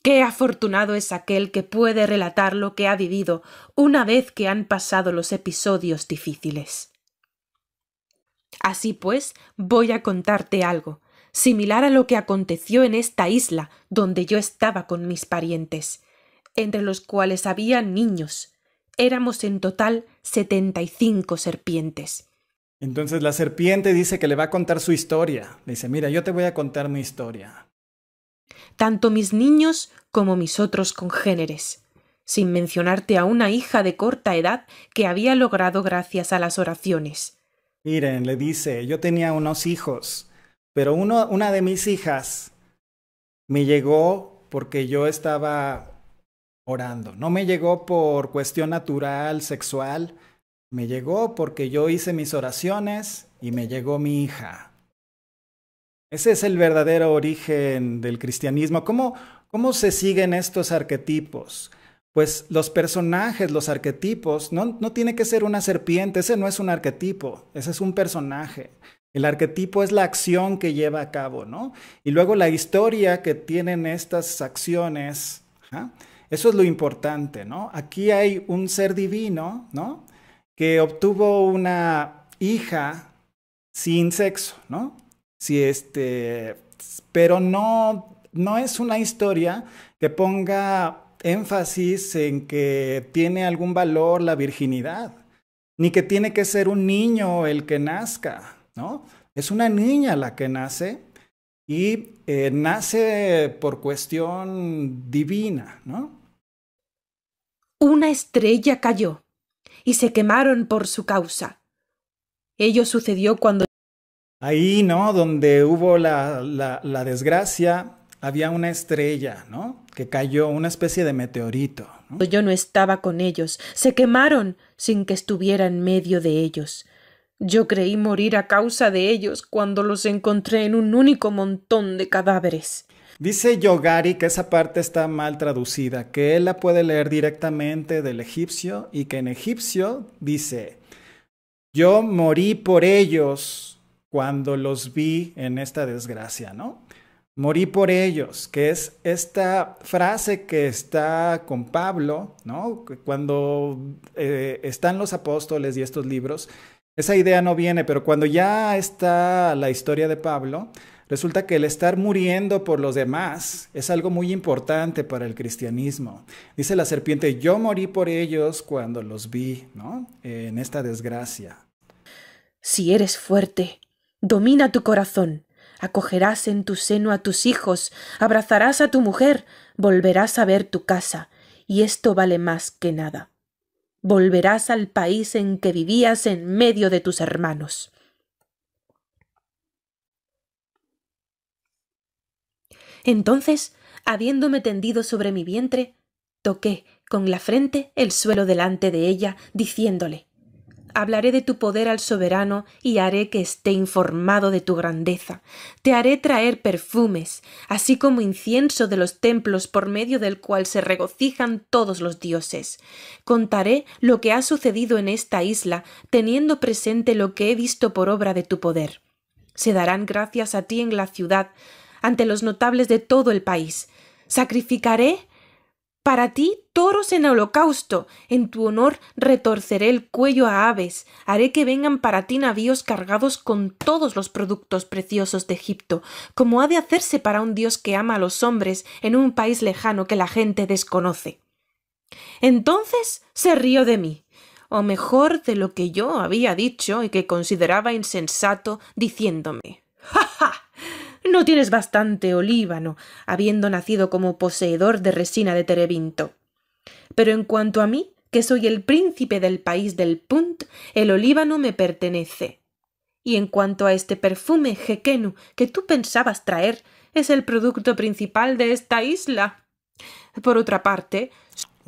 Qué afortunado es aquel que puede relatar lo que ha vivido una vez que han pasado los episodios difíciles. Así pues, voy a contarte algo, similar a lo que aconteció en esta isla donde yo estaba con mis parientes, entre los cuales había niños. Éramos en total setenta y cinco serpientes. Entonces la serpiente dice que le va a contar su historia. dice, mira, yo te voy a contar mi historia. Tanto mis niños como mis otros congéneres sin mencionarte a una hija de corta edad que había logrado gracias a las oraciones. Miren, le dice, yo tenía unos hijos, pero una de mis hijas me llegó porque yo estaba orando. No me llegó por cuestión natural, sexual. Me llegó porque yo hice mis oraciones y me llegó mi hija. Ese es el verdadero origen del cristianismo. ¿Cómo, cómo se siguen estos arquetipos? Pues los personajes, los arquetipos, no, no tiene que ser una serpiente, ese no es un arquetipo, ese es un personaje. El arquetipo es la acción que lleva a cabo, ¿no? Y luego la historia que tienen estas acciones. Eso es lo importante, ¿no? Aquí hay un ser divino, ¿no? Que obtuvo una hija sin sexo, ¿no? Si este, pero no, no es una historia que ponga énfasis en que tiene algún valor la virginidad, ni que tiene que ser un niño el que nazca, es una niña la que nace y eh, nace por cuestión divina, ¿no? Una estrella cayó y se quemaron por su causa. Ello sucedió cuando... Ahí, ¿no? Donde hubo la, la, desgracia, había una estrella, ¿no? Que cayó, una especie de meteorito. Yo no estaba con ellos, se quemaron sin que estuviera en medio de ellos. Yo creí morir a causa de ellos cuando los encontré en un único montón de cadáveres. Dice Yogari que esa parte está mal traducida, que él la puede leer directamente del egipcio y que en egipcio dice, yo morí por ellos cuando los vi en esta desgracia, ¿no? Morí por ellos, que es esta frase que está con Pablo, ¿no? Cuando eh, están los apóstoles y estos libros, esa idea no viene, pero cuando ya está la historia de Pablo, resulta que el estar muriendo por los demás es algo muy importante para el cristianismo. Dice la serpiente, yo morí por ellos cuando los vi, ¿no? En esta desgracia. Si eres fuerte, domina tu corazón, acogerás en tu seno a tus hijos, abrazarás a tu mujer, volverás a ver tu casa, y esto vale más que nada volverás al país en que vivías en medio de tus hermanos. Entonces, habiéndome tendido sobre mi vientre, toqué con la frente el suelo delante de ella, diciéndole hablaré de tu poder al soberano y haré que esté informado de tu grandeza. Te haré traer perfumes, así como incienso de los templos por medio del cual se regocijan todos los dioses. Contaré lo que ha sucedido en esta isla, teniendo presente lo que he visto por obra de tu poder. Se darán gracias a ti en la ciudad, ante los notables de todo el país. Sacrificaré para ti, toros en holocausto. En tu honor retorceré el cuello a aves. Haré que vengan para ti navíos cargados con todos los productos preciosos de Egipto, como ha de hacerse para un dios que ama a los hombres en un país lejano que la gente desconoce. Entonces se rió de mí, o mejor de lo que yo había dicho y que consideraba insensato, diciéndome ¡Ja, ja! ¿No tienes bastante olíbano, habiendo nacido como poseedor de resina de terebinto? Pero en cuanto a mí, que soy el príncipe del país del Punt, el olíbano me pertenece. Y en cuanto a este perfume, Jequenu, que tú pensabas traer, es el producto principal de esta isla. Por otra parte,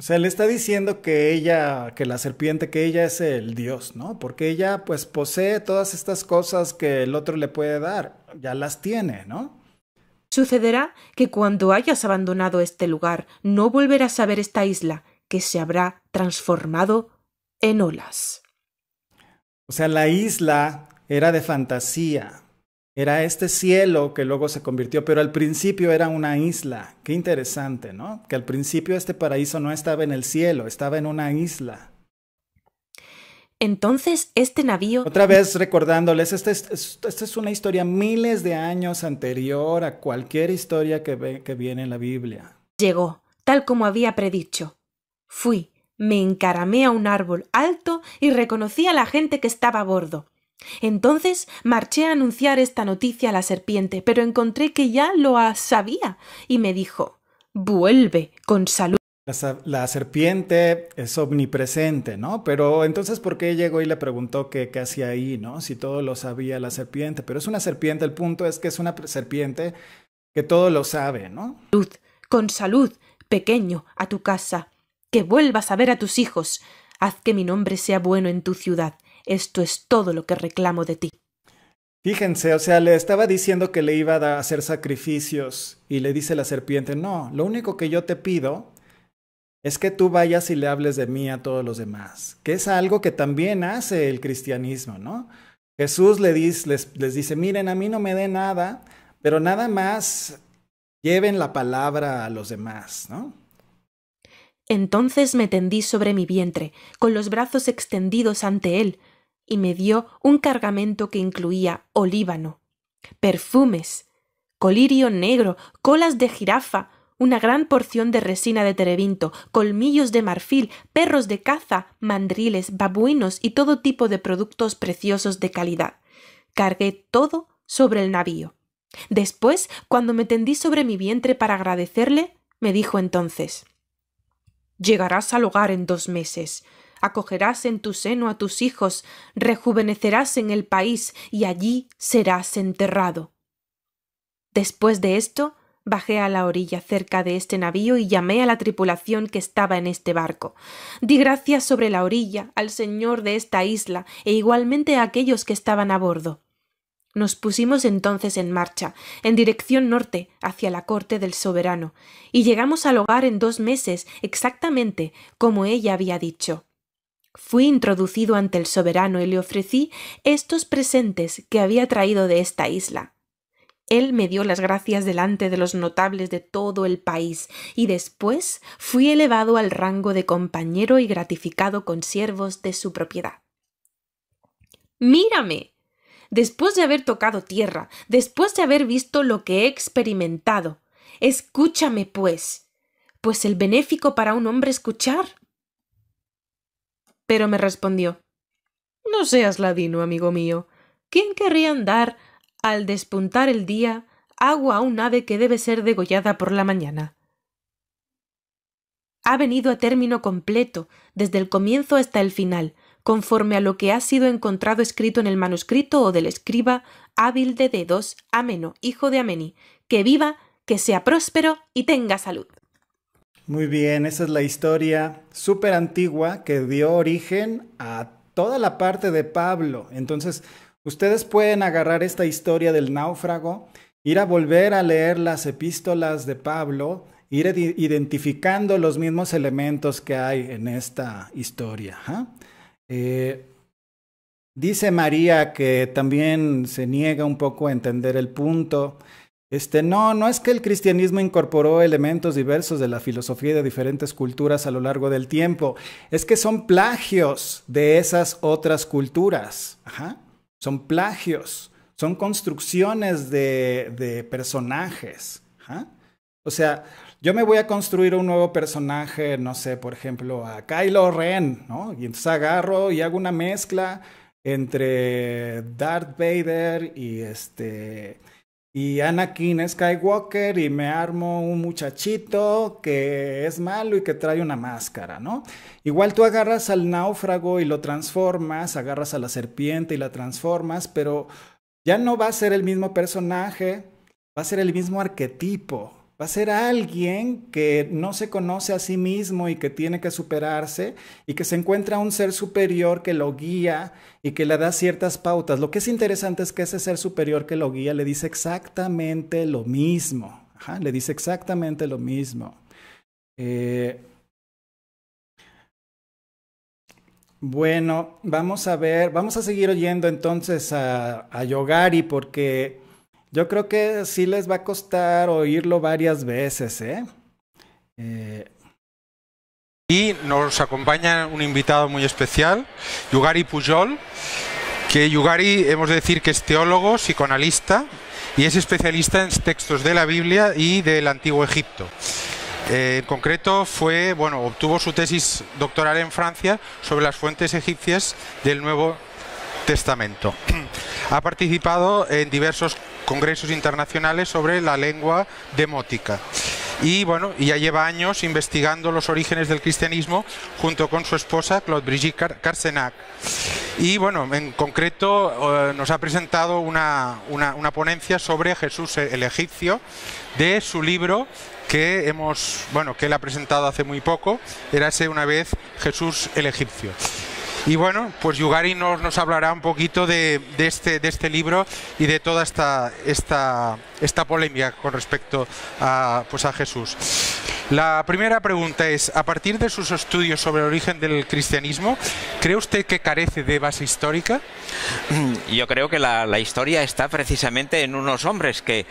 o sea, le está diciendo que ella, que la serpiente, que ella es el dios, ¿no? Porque ella pues posee todas estas cosas que el otro le puede dar, ya las tiene, ¿no? Sucederá que cuando hayas abandonado este lugar, no volverás a ver esta isla, que se habrá transformado en olas. O sea, la isla era de fantasía, era este cielo que luego se convirtió, pero al principio era una isla. Qué interesante, ¿no? Que al principio este paraíso no estaba en el cielo, estaba en una isla. Entonces, este navío... Otra vez recordándoles, esta es, una historia miles de años anterior a cualquier historia que, ve, que viene en la Biblia. Llegó, tal como había predicho. Fui, me encaramé a un árbol alto y reconocí a la gente que estaba a bordo. Entonces marché a anunciar esta noticia a la serpiente, pero encontré que ya lo sabía y me dijo Vuelve con salud. La, serpiente es omnipresente, ¿no? Pero entonces, ¿por qué llegó y le preguntó qué hacía ahí, ¿no? Si todo lo sabía la serpiente, pero es una serpiente, el punto es que es una serpiente que todo lo sabe, ¿no? con salud, pequeño, a tu casa, que vuelvas a ver a tus hijos, haz que mi nombre sea bueno en tu ciudad esto es todo lo que reclamo de ti. Fíjense, o sea, le estaba diciendo que le iba a hacer sacrificios y le dice la serpiente, no, lo único que yo te pido es que tú vayas y le hables de mí a todos los demás, que es algo que también hace el cristianismo, ¿no? Jesús les, les dice, miren, a mí no me dé nada, pero nada más lleven la palabra a los demás, ¿no? Entonces me tendí sobre mi vientre, con los brazos extendidos ante él, y me dio un cargamento que incluía olíbano, perfumes, colirio negro, colas de jirafa, una gran porción de resina de terebinto, colmillos de marfil, perros de caza, mandriles, babuinos y todo tipo de productos preciosos de calidad. Cargué todo sobre el navío. Después, cuando me tendí sobre mi vientre para agradecerle, me dijo entonces Llegarás al hogar en dos meses acogerás en tu seno a tus hijos, rejuvenecerás en el país y allí serás enterrado. Después de esto, bajé a la orilla cerca de este navío y llamé a la tripulación que estaba en este barco. Di gracias sobre la orilla al señor de esta isla e igualmente a aquellos que estaban a bordo. Nos pusimos entonces en marcha, en dirección norte, hacia la corte del soberano, y llegamos al hogar en dos meses, exactamente como ella había dicho. Fui introducido ante el soberano y le ofrecí estos presentes que había traído de esta isla. Él me dio las gracias delante de los notables de todo el país y después fui elevado al rango de compañero y gratificado con siervos de su propiedad. Mírame. Después de haber tocado tierra, después de haber visto lo que he experimentado, escúchame, pues. Pues el benéfico para un hombre escuchar pero me respondió No seas ladino, amigo mío. ¿Quién querría andar, al despuntar el día, agua a un ave que debe ser degollada por la mañana? Ha venido a término completo, desde el comienzo hasta el final, conforme a lo que ha sido encontrado escrito en el manuscrito o del escriba hábil de dedos, Ameno, hijo de Ameni, que viva, que sea próspero y tenga salud. Muy bien, esa es la historia súper antigua que dio origen a toda la parte de Pablo. Entonces, ustedes pueden agarrar esta historia del náufrago, ir a volver a leer las epístolas de Pablo, ir identificando los mismos elementos que hay en esta historia. ¿ah? Eh, dice María que también se niega un poco a entender el punto. Este, no, no es que el cristianismo incorporó elementos diversos de la filosofía y de diferentes culturas a lo largo del tiempo. Es que son plagios de esas otras culturas. Ajá. Son plagios, son construcciones de, personajes. O sea, yo me voy a construir un nuevo personaje, no sé, por ejemplo, a Kylo Ren, ¿no? Y entonces agarro y hago una mezcla entre Darth Vader y este y Anakin Skywalker y me armo un muchachito que es malo y que trae una máscara, ¿no? Igual tú agarras al náufrago y lo transformas, agarras a la serpiente y la transformas, pero ya no va a ser el mismo personaje, va a ser el mismo arquetipo, Va a ser alguien que no se conoce a sí mismo y que tiene que superarse y que se encuentra un ser superior que lo guía y que le da ciertas pautas. Lo que es interesante es que ese ser superior que lo guía le dice exactamente lo mismo. le dice exactamente lo mismo. Eh, bueno, vamos a ver, vamos a seguir oyendo entonces a, a Yogari porque yo creo que sí les va a costar oírlo varias veces, ¿eh? ¿eh? Y nos acompaña un invitado muy especial, Yugari Pujol, que Yugari hemos de decir que es teólogo, psicoanalista y es especialista en textos de la Biblia y del Antiguo Egipto. Eh, en concreto fue, bueno, obtuvo su tesis doctoral en Francia sobre las fuentes egipcias del Nuevo Testamento. Ha participado en diversos congresos internacionales sobre la lengua demótica. Y bueno, ya lleva años investigando los orígenes del cristianismo junto con su esposa Claude Brigitte Carcenac. Y bueno, en concreto eh, nos ha presentado una, ponencia sobre Jesús eh, el egipcio de su libro que hemos, bueno, que él ha presentado hace muy poco, érase una vez Jesús el egipcio. Y bueno, pues Yugari nos, nos hablará un poquito de, este, de este libro y de toda esta, esta, polémica con respecto a, pues a Jesús. La primera pregunta es, a partir de sus estudios sobre el origen del cristianismo, ¿cree usted que carece de base histórica? Mm, yo creo que la, historia está precisamente en unos hombres que,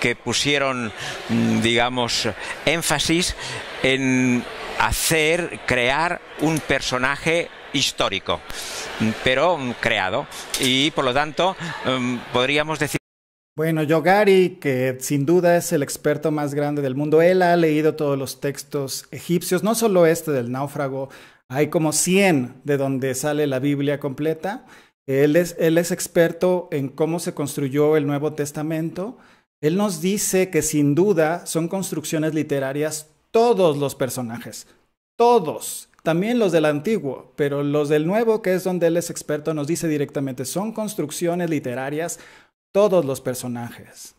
que pusieron, mm, digamos, énfasis en hacer, crear un personaje histórico, pero mm, creado. Y por lo tanto, mm, podríamos decir... Bueno, Yogari, que sin duda es el experto más grande del mundo, él ha leído todos los textos egipcios, no solo este del náufrago, hay como 100 de donde sale la Biblia completa. Él es, él es experto en cómo se construyó el Nuevo Testamento. Él nos dice que sin duda son construcciones literarias todos los personajes, todos. También los del antiguo, pero los del nuevo, que es donde él es experto, nos dice directamente, son construcciones literarias todos los personajes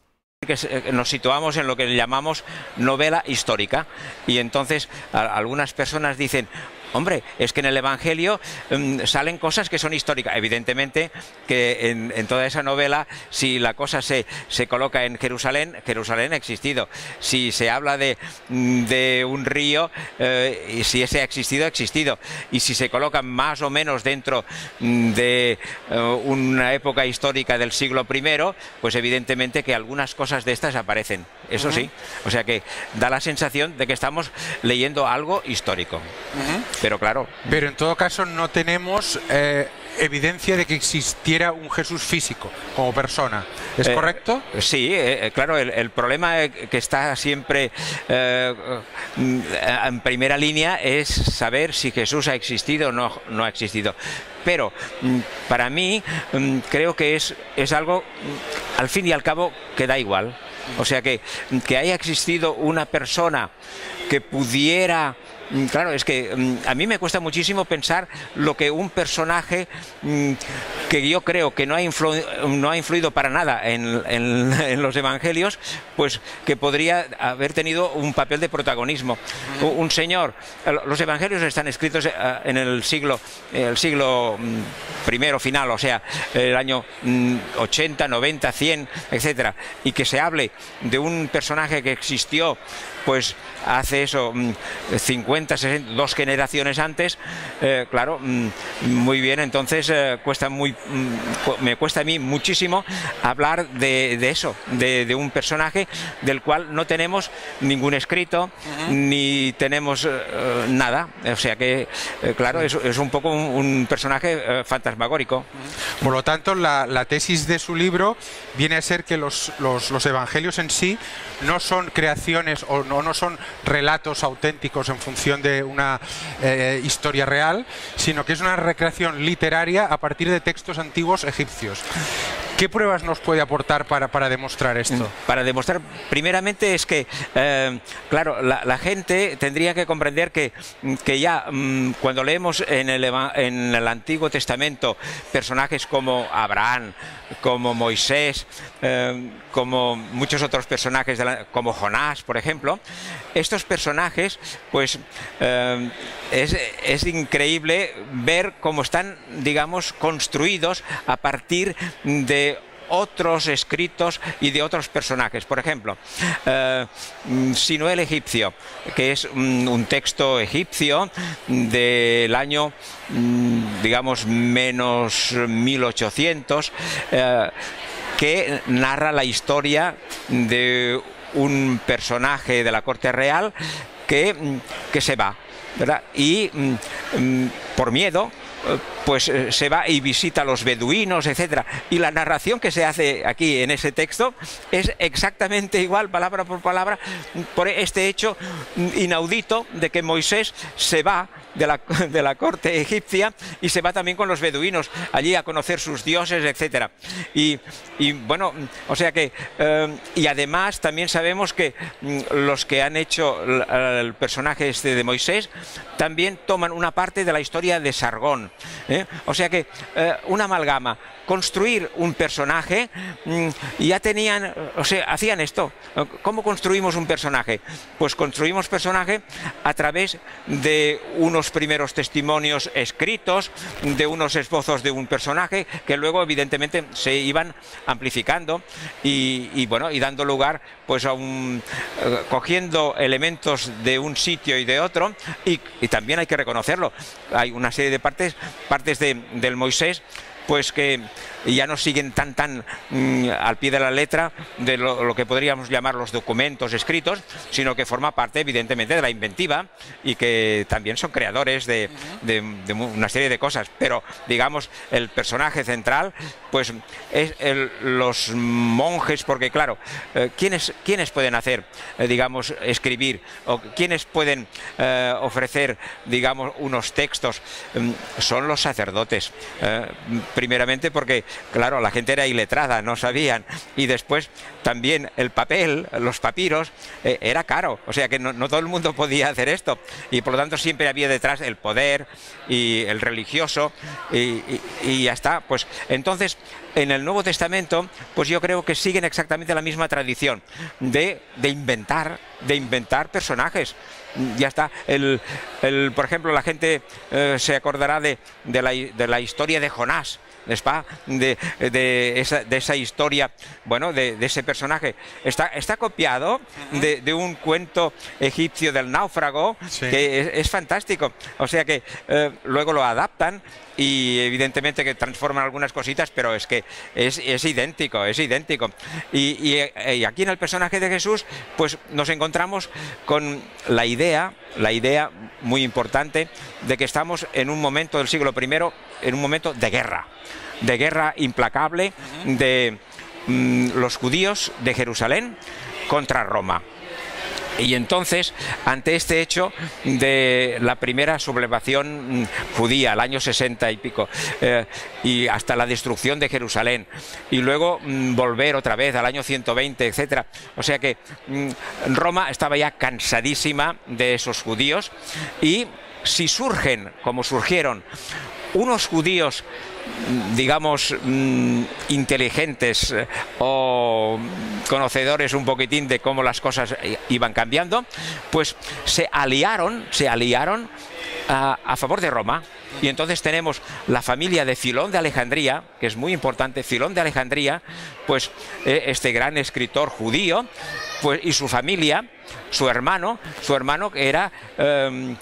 eh, nos situamos en lo que llamamos novela histórica y entonces algunas personas dicen Hombre, es que en el Evangelio mm, salen cosas que son históricas. Evidentemente que en, toda esa novela, si la cosa se, se, coloca en Jerusalén, Jerusalén ha existido. Si se habla de, mm, un río, eh, y si ese ha existido, ha existido. Y si se coloca más o menos dentro mm, de eh, una época histórica del siglo I, pues evidentemente que algunas cosas de estas aparecen. Eso sí. O sea que da la sensación de que estamos leyendo algo histórico. Pero claro. Pero en todo caso no tenemos eh, evidencia de que existiera un Jesús físico como persona. ¿Es eh, correcto? Sí, eh, claro, el, problema que está siempre en primera línea es saber si Jesús ha existido o no, no ha existido. Pero mm, para mí mm, creo que es, es algo, mm, al fin y al cabo, que da igual. O sea que, que haya existido una persona que pudiera Mm, claro, es que mm, a mí me cuesta muchísimo pensar lo que un personaje mm, que yo creo que no ha, influido para nada en, los evangelios, pues que podría haber tenido un papel de protagonismo. Un señor, eh, los evangelios están escritos eh, en el siglo, eh, el siglo primero, final, o sea, el año 80, 90, 100, etcétera, y que se hable de un personaje que existió, pues hace eso 50, mm, 60, dos generaciones antes, eh, claro, mm, muy bien, entonces eh, cuesta muy, mm, me cuesta a mí muchísimo hablar de, eso, de, un personaje del cual no tenemos ningún escrito, ni tenemos eh, nada, o sea que, claro, es, es, un poco un, personaje fantasmagórico. Por lo tanto, la, tesis de su libro viene a ser que los, los, los evangelios en sí no son creaciones o no, no son relatos auténticos en función de una eh, historia real, sino que es una recreación literaria a partir de textos antiguos egipcios. ¿Qué pruebas nos puede aportar para, para demostrar esto? Mm, para demostrar, primeramente es que, eh, claro, la, gente tendría que comprender que, mm, que ya mm, cuando leemos en el, en el Antiguo Testamento personajes como Abraham, como Moisés, eh, como muchos otros personajes, como Jonás, por ejemplo, estos personajes, pues eh, es, es increíble ver cómo están, digamos, construidos a partir de otros escritos y de otros personajes. Por ejemplo, eh, mm, Sino el egipcio, que es mm, un, texto egipcio del año, mm, digamos, menos 1800, eh, que narra la historia de un personaje de la corte real que, que se va, Y por miedo eh, pues eh, se va y visita a los beduinos, etcétera... Y la narración que se hace aquí en ese texto es exactamente igual, palabra por palabra, por este hecho inaudito de que Moisés se va de la, corte egipcia y se va también con los beduinos allí a conocer sus dioses, etcétera... Y, bueno, o sea que, eh, y además también sabemos que mm, los que han hecho el, el personaje este de Moisés también toman una parte de la historia de Sargón. ¿eh? O sea que eh, una amalgama construir un personaje, mm, ya tenían, o sea, hacían esto. ¿Cómo construimos un personaje? Pues construimos personaje a través de unos primeros testimonios escritos, de unos esbozos de un personaje, que luego evidentemente se iban amplificando y, bueno, y dando lugar pues a un, eh, cogiendo elementos de un sitio y de otro, y, también hay que reconocerlo, hay una serie de partes, partes del Moisés, pues que y ya no siguen tan tan mm, al pie de la letra de lo, que podríamos llamar los documentos escritos, sino que forma parte evidentemente de la inventiva y que también son creadores de, una serie de cosas. Pero digamos, el personaje central, pues es los monjes, porque claro, eh, ¿quiénes, ¿quiénes pueden hacer, eh, digamos, escribir? ¿O quiénes pueden eh, ofrecer, digamos, unos textos? Mm, son los sacerdotes, primeramente porque Claro, la gente era iletrada, no sabían. Y después también el papel, los papiros, eh, era caro. O sea que no, todo el mundo podía hacer esto. Y por lo tanto siempre había detrás el poder y el religioso y, ya está. Pues entonces en el Nuevo Testamento, pues yo creo que siguen exactamente la misma tradición de, inventar, de inventar personajes. Ya está. El, por ejemplo, la gente eh, se acordará de la historia de Jonás de, esa, historia, bueno, de, de, ese personaje. Está, está copiado de, de un cuento egipcio del náufrago, que es, fantástico. O sea que eh, luego lo adaptan y evidentemente que transforman algunas cositas, pero es que es, idéntico, es idéntico. Eh, y, aquí en el personaje de Jesús, pues nos encontramos con la idea, la idea muy importante de que estamos en un momento del siglo I, en un momento de guerra, de guerra implacable de mm, los judíos de Jerusalén contra Roma. Y entonces, ante este hecho de la primera sublevación mm, judía, al año 60 y pico, eh, y hasta la destrucción de Jerusalén, y luego mm, volver otra vez al año 120, etcétera. O sea que mm, Roma estaba ya cansadísima de esos judíos y si surgen, como surgieron, unos judíos, digamos, mm, inteligentes eh, o conocedores un poquitín de cómo las cosas eh, iban cambiando, pues se aliaron, se aliaron a, favor de Roma. Y entonces tenemos la familia de Filón de Alejandría, que es muy importante, Filón de Alejandría, pues eh, este gran escritor judío, pues, y su familia, su hermano, su hermano era em,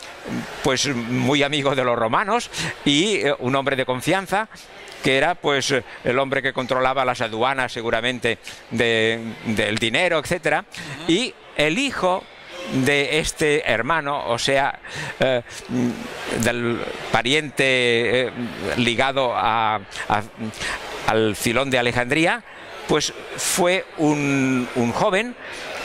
pues muy amigo de los romanos y eh, un hombre de confianza que era pues el hombre que controlaba las aduanas seguramente del dinero, etc. y el hijo de este hermano, o sea, eh, del pariente eh, ligado al filón de Alejandría, pues fue un, un joven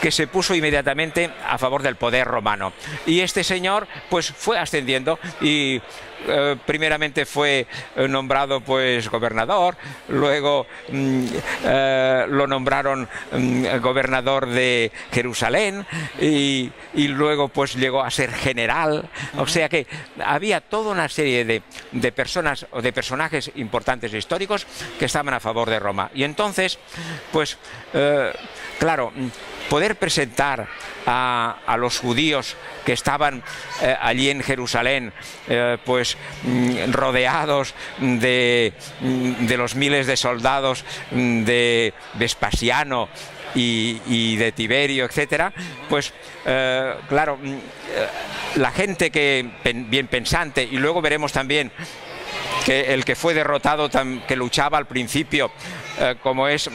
que se puso inmediatamente a favor del poder romano. Y este señor pues fue ascendiendo y eh, primeramente fue eh, nombrado pues gobernador, luego mm, eh, lo nombraron mm, gobernador de Jerusalén y, luego pues llegó a ser general. O sea que había toda una serie de, personas o de personajes importantes e históricos que estaban a favor de Roma. Y entonces, pues claro, poder presentar a, los judíos que estaban eh, allí en Jerusalén, eh, pues mm, rodeados mm, de, los miles de soldados mm, de Vespasiano y, de Tiberio, etcétera, pues eh, claro, la gente que bien pensante, y luego veremos también que el que fue derrotado, que luchaba al principio, como es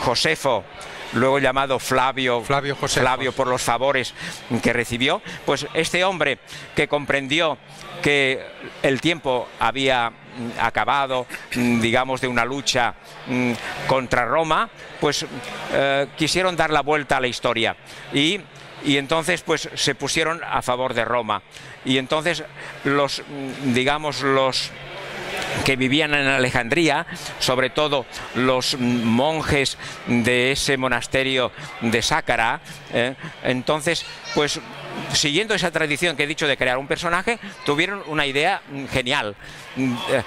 Josefo, luego llamado Flavio, Flavio, José por los favores que recibió, pues este hombre que comprendió que el tiempo había mm, acabado, mm, digamos, de una lucha mm, contra Roma, pues eh, quisieron dar la vuelta a la historia y, y entonces pues se pusieron a favor de Roma. Y entonces los, digamos, los que vivían en Alejandría, sobre todo los monjes de ese monasterio de Sácara. ¿eh? Entonces, pues siguiendo esa tradición que he dicho de crear un personaje, tuvieron una idea genial. Mm, eh,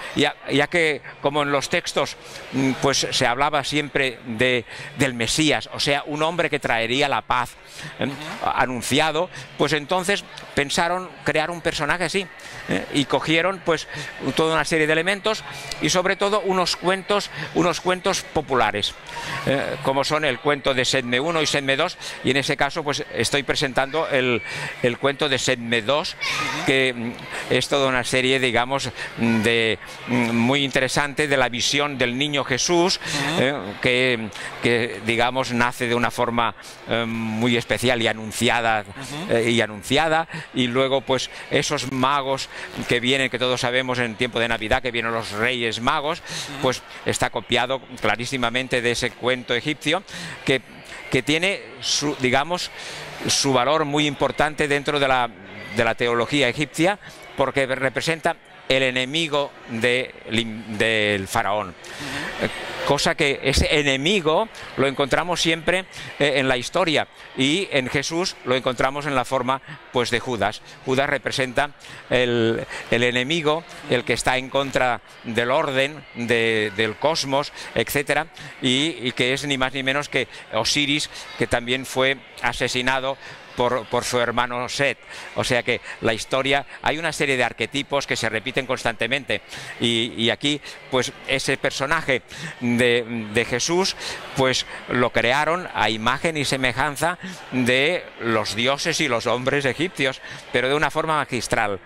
ya, que como en los textos mm, pues se hablaba siempre de, del Mesías, o sea, un hombre que traería la paz eh, anunciado, pues entonces pensaron crear un personaje así eh, y cogieron pues toda una serie de elementos y sobre todo unos cuentos, unos cuentos populares, como son el cuento de Sedme 1 y Sedme 2 y en ese caso pues estoy presentando el, el cuento de Sedme 2 que mm, es toda una serie digamos de, mm, muy interesante de la visión del niño Jesús, eh, que, digamos nace de una forma eh, muy especial y anunciada, eh, y anunciada, y luego pues esos magos que vienen, que todos sabemos en tiempo de Navidad, que vienen los reyes magos, pues está copiado clarísimamente de ese cuento egipcio, que, que tiene, su, digamos, su valor muy importante dentro de la, de la teología egipcia, porque representa el enemigo del faraón. Cosa que ese enemigo lo encontramos siempre eh, en la historia y en Jesús lo encontramos en la forma pues, de Judas. Judas representa el, enemigo, el que está en contra del orden, del cosmos, etc. y que es ni más ni menos que Osiris, que también fue asesinado por, su hermano Set. O sea que la historia, hay una serie de arquetipos que se repiten constantemente. Y, aquí, pues ese personaje de, de, Jesús, pues lo crearon a imagen y semejanza de los dioses y los hombres egipcios, pero de una forma magistral.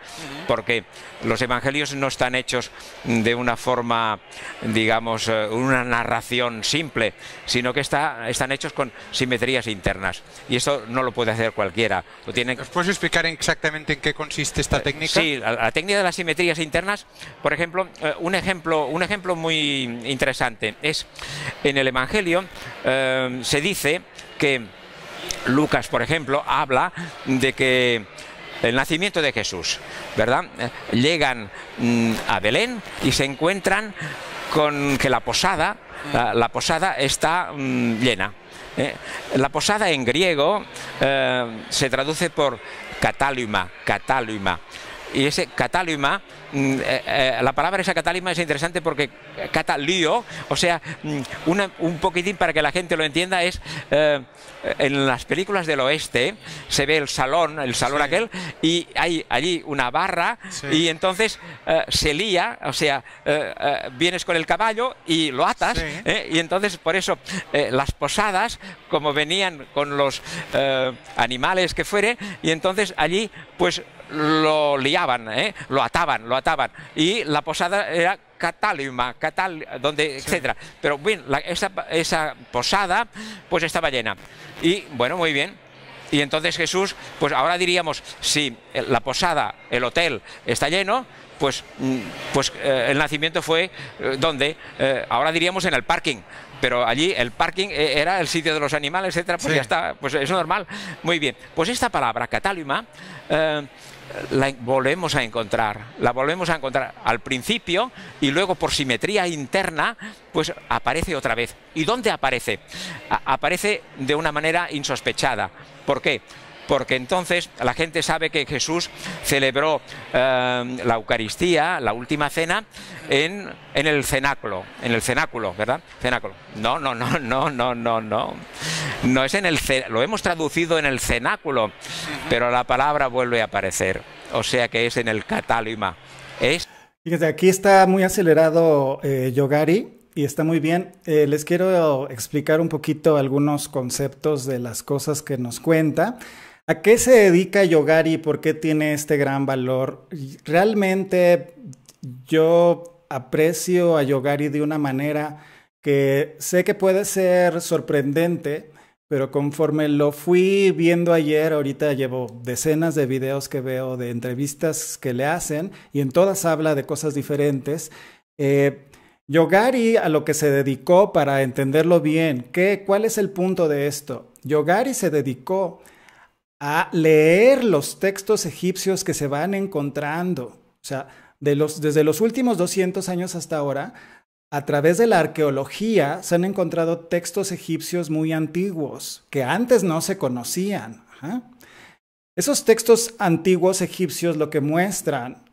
Porque los evangelios no están hechos de una forma, digamos, eh, una narración simple, sino que está, están hechos con simetrías internas. Y eso no lo puede hacer cualquiera. Lo puedes explicar exactamente en qué consiste esta eh, técnica? Sí, la, técnica de las simetrías internas, por ejemplo, eh, un ejemplo, un ejemplo muy interesante es en el Evangelio se dice que Lucas, por ejemplo, habla de que el nacimiento de Jesús, ¿verdad? Eh, llegan mm, a Belén y se encuentran con que la posada, mm. la, posada está mm, llena. ¿eh? La posada en griego eh, se traduce por catálima, catálima y ese catálima, mm, eh, eh, la palabra esa catálima es interesante porque catalío, o sea, mm, un poquitín para que la gente lo entienda, es eh, en las películas del oeste se ve el salón, el salón aquel, y hay allí una barra y entonces se lía, o sea, vienes con el caballo y lo atas, y entonces por eso las posadas, como venían con los animales que fuere, y entonces allí pues lo liaban, ¿eh? lo ataban, lo ataban. Y la posada era Catálima, Catal, donde, etcétera. Pero bien, esa, posada pues estaba llena. Y bueno, muy bien, y entonces Jesús, pues ahora diríamos, si la posada, el hotel está lleno, pues, mm, pues eh, el nacimiento fue eh, ¿dónde? ahora diríamos en el parking, pero allí el parking eh, era el sitio de los animales, etcétera, pues ya está, pues es normal. Muy bien, pues esta palabra, catálima, eh, la volvemos a encontrar, la volvemos a encontrar al principio y luego por simetría interna, pues aparece otra vez. ¿Y dónde aparece? aparece de una manera insospechada. ¿Por qué? porque entonces la gente sabe que Jesús celebró eh, la Eucaristía, la última cena, en, el cenáculo, en el cenáculo, ¿verdad? Cenáculo. No, no, no, no, no, no, no. No es en el lo hemos traducido en el cenáculo, pero la palabra vuelve a aparecer. O sea que es en el catálima. Es aquí está muy acelerado eh, Yogari y está muy bien. Eh, les quiero explicar un poquito algunos conceptos de las cosas que nos cuenta. ¿A qué se dedica Yogari y por qué tiene este gran valor? Realmente yo aprecio a Yogari de una manera que sé que puede ser sorprendente, pero conforme lo fui viendo ayer, ahorita llevo decenas de videos que veo de entrevistas que le hacen y en todas habla de cosas diferentes. Eh, Yogari a lo que se dedicó para entenderlo bien, ¿qué, ¿cuál es el punto de esto? Yogari se dedicó a leer los textos egipcios que se van encontrando. O sea, de los, desde los últimos 200 años hasta ahora, a través de la arqueología se han encontrado textos egipcios muy antiguos que antes no se conocían. Esos textos antiguos egipcios lo que muestran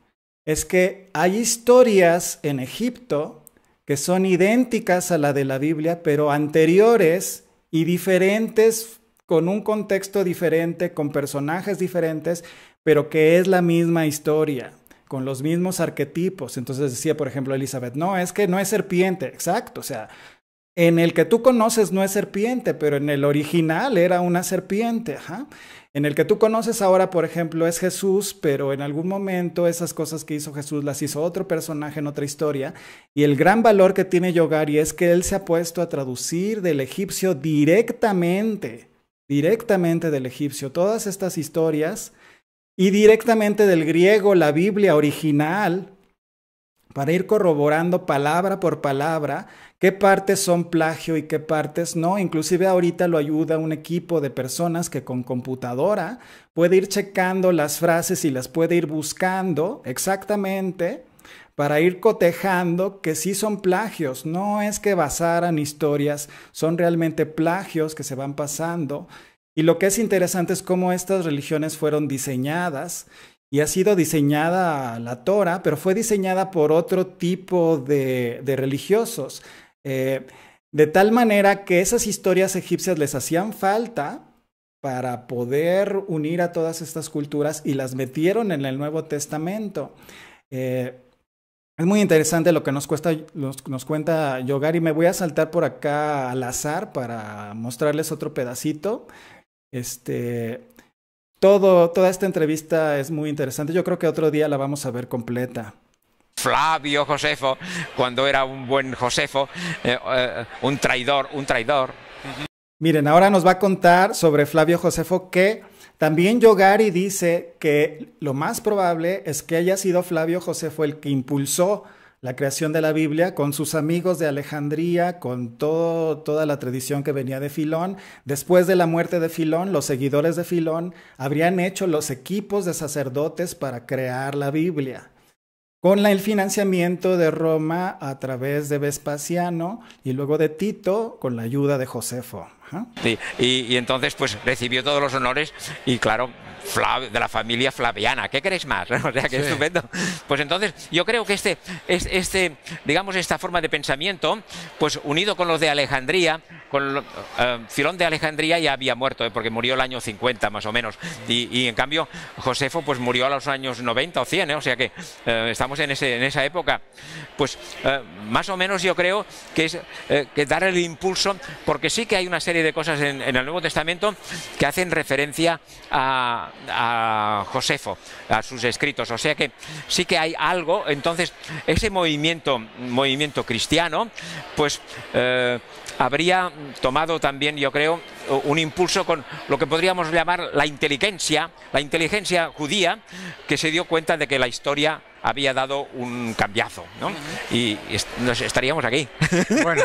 es que hay historias en Egipto que son idénticas a la de la Biblia, pero anteriores y diferentes con un contexto diferente, con personajes diferentes, pero que es la misma historia, con los mismos arquetipos. Entonces decía, por ejemplo, Elizabeth, no, es que no es serpiente, exacto, o sea, en el que tú conoces no es serpiente, pero en el original era una serpiente. Ajá. En el que tú conoces ahora, por ejemplo, es Jesús, pero en algún momento esas cosas que hizo Jesús las hizo otro personaje en otra historia. Y el gran valor que tiene Yogari es que él se ha puesto a traducir del egipcio directamente directamente del egipcio, todas estas historias, y directamente del griego, la Biblia original, para ir corroborando palabra por palabra qué partes son plagio y qué partes no. Inclusive ahorita lo ayuda un equipo de personas que con computadora puede ir checando las frases y las puede ir buscando exactamente para ir cotejando que sí son plagios, no es que basaran historias, son realmente plagios que se van pasando. Y lo que es interesante es cómo estas religiones fueron diseñadas y ha sido diseñada la Torah, pero fue diseñada por otro tipo de, religiosos. Eh, de tal manera que esas historias egipcias les hacían falta para poder unir a todas estas culturas y las metieron en el Nuevo Testamento. Eh, es muy interesante lo que nos, cuenta nos cuenta Me voy a saltar por acá al azar para mostrarles otro pedacito. Este, toda esta entrevista es muy interesante. Yo creo que otro día la vamos a ver completa. Flavio Josefo, cuando era un buen Josefo, eh, eh, un traidor, un traidor. Miren, ahora nos va a contar sobre Flavio Josefo que también Yogari dice que lo más probable es que haya sido Flavio Josefo el que impulsó la creación de la Biblia con sus amigos de Alejandría, con toda la tradición que venía de Filón. Después de la muerte de Filón, los seguidores de Filón habrían hecho los equipos de sacerdotes para crear la Biblia. Con el financiamiento de Roma a través de Vespasiano y luego de Tito con la ayuda de Josefo. Sí, y, entonces pues recibió todos los honores y claro, de la familia Flaviana, ¿qué queréis más? o sea, que estupendo. Pues entonces yo creo que este, este, digamos, esta forma de pensamiento, pues unido con los de Alejandría, con eh, Filón de Alejandría ya había muerto, eh, porque murió el año 50 más o menos, y, en cambio Josefo pues murió a los años 90 o 100, eh, o sea que estamos en, ese, en esa época. Pues más o menos yo creo que es que dar el impulso, porque sí que hay una serie de cosas en, el Nuevo Testamento que hacen referencia a, Josefo, a sus escritos. O sea que sí que hay algo. Entonces, ese movimiento, movimiento cristiano, pues eh, habría tomado también, yo creo, un impulso con lo que podríamos llamar la inteligencia, la inteligencia judía, que se dio cuenta de que la historia había dado un cambiazo, ¿no? Y estaríamos aquí. Bueno,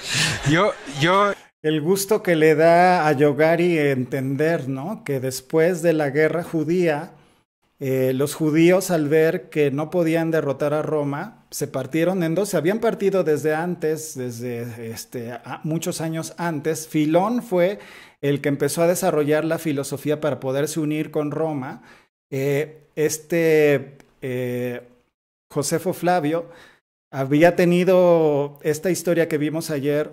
yo, yo el gusto que le da a Yogari entender, ¿no? Que después de la guerra judía, eh, los judíos al ver que no podían derrotar a Roma, se partieron en dos, se habían partido desde antes, desde este, muchos años antes. Filón fue el que empezó a desarrollar la filosofía para poderse unir con Roma. Eh, este eh, Josefo Flavio había tenido esta historia que vimos ayer,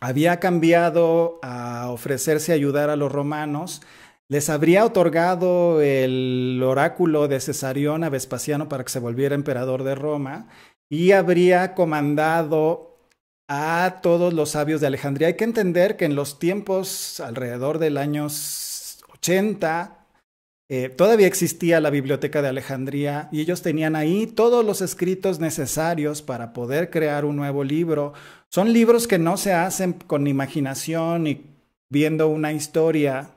había cambiado a ofrecerse a ayudar a los romanos, les habría otorgado el oráculo de Cesarión a Vespasiano para que se volviera emperador de Roma y habría comandado a todos los sabios de Alejandría. Hay que entender que en los tiempos alrededor del año 80, eh, todavía existía la Biblioteca de Alejandría y ellos tenían ahí todos los escritos necesarios para poder crear un nuevo libro. Son libros que no se hacen con imaginación y viendo una historia.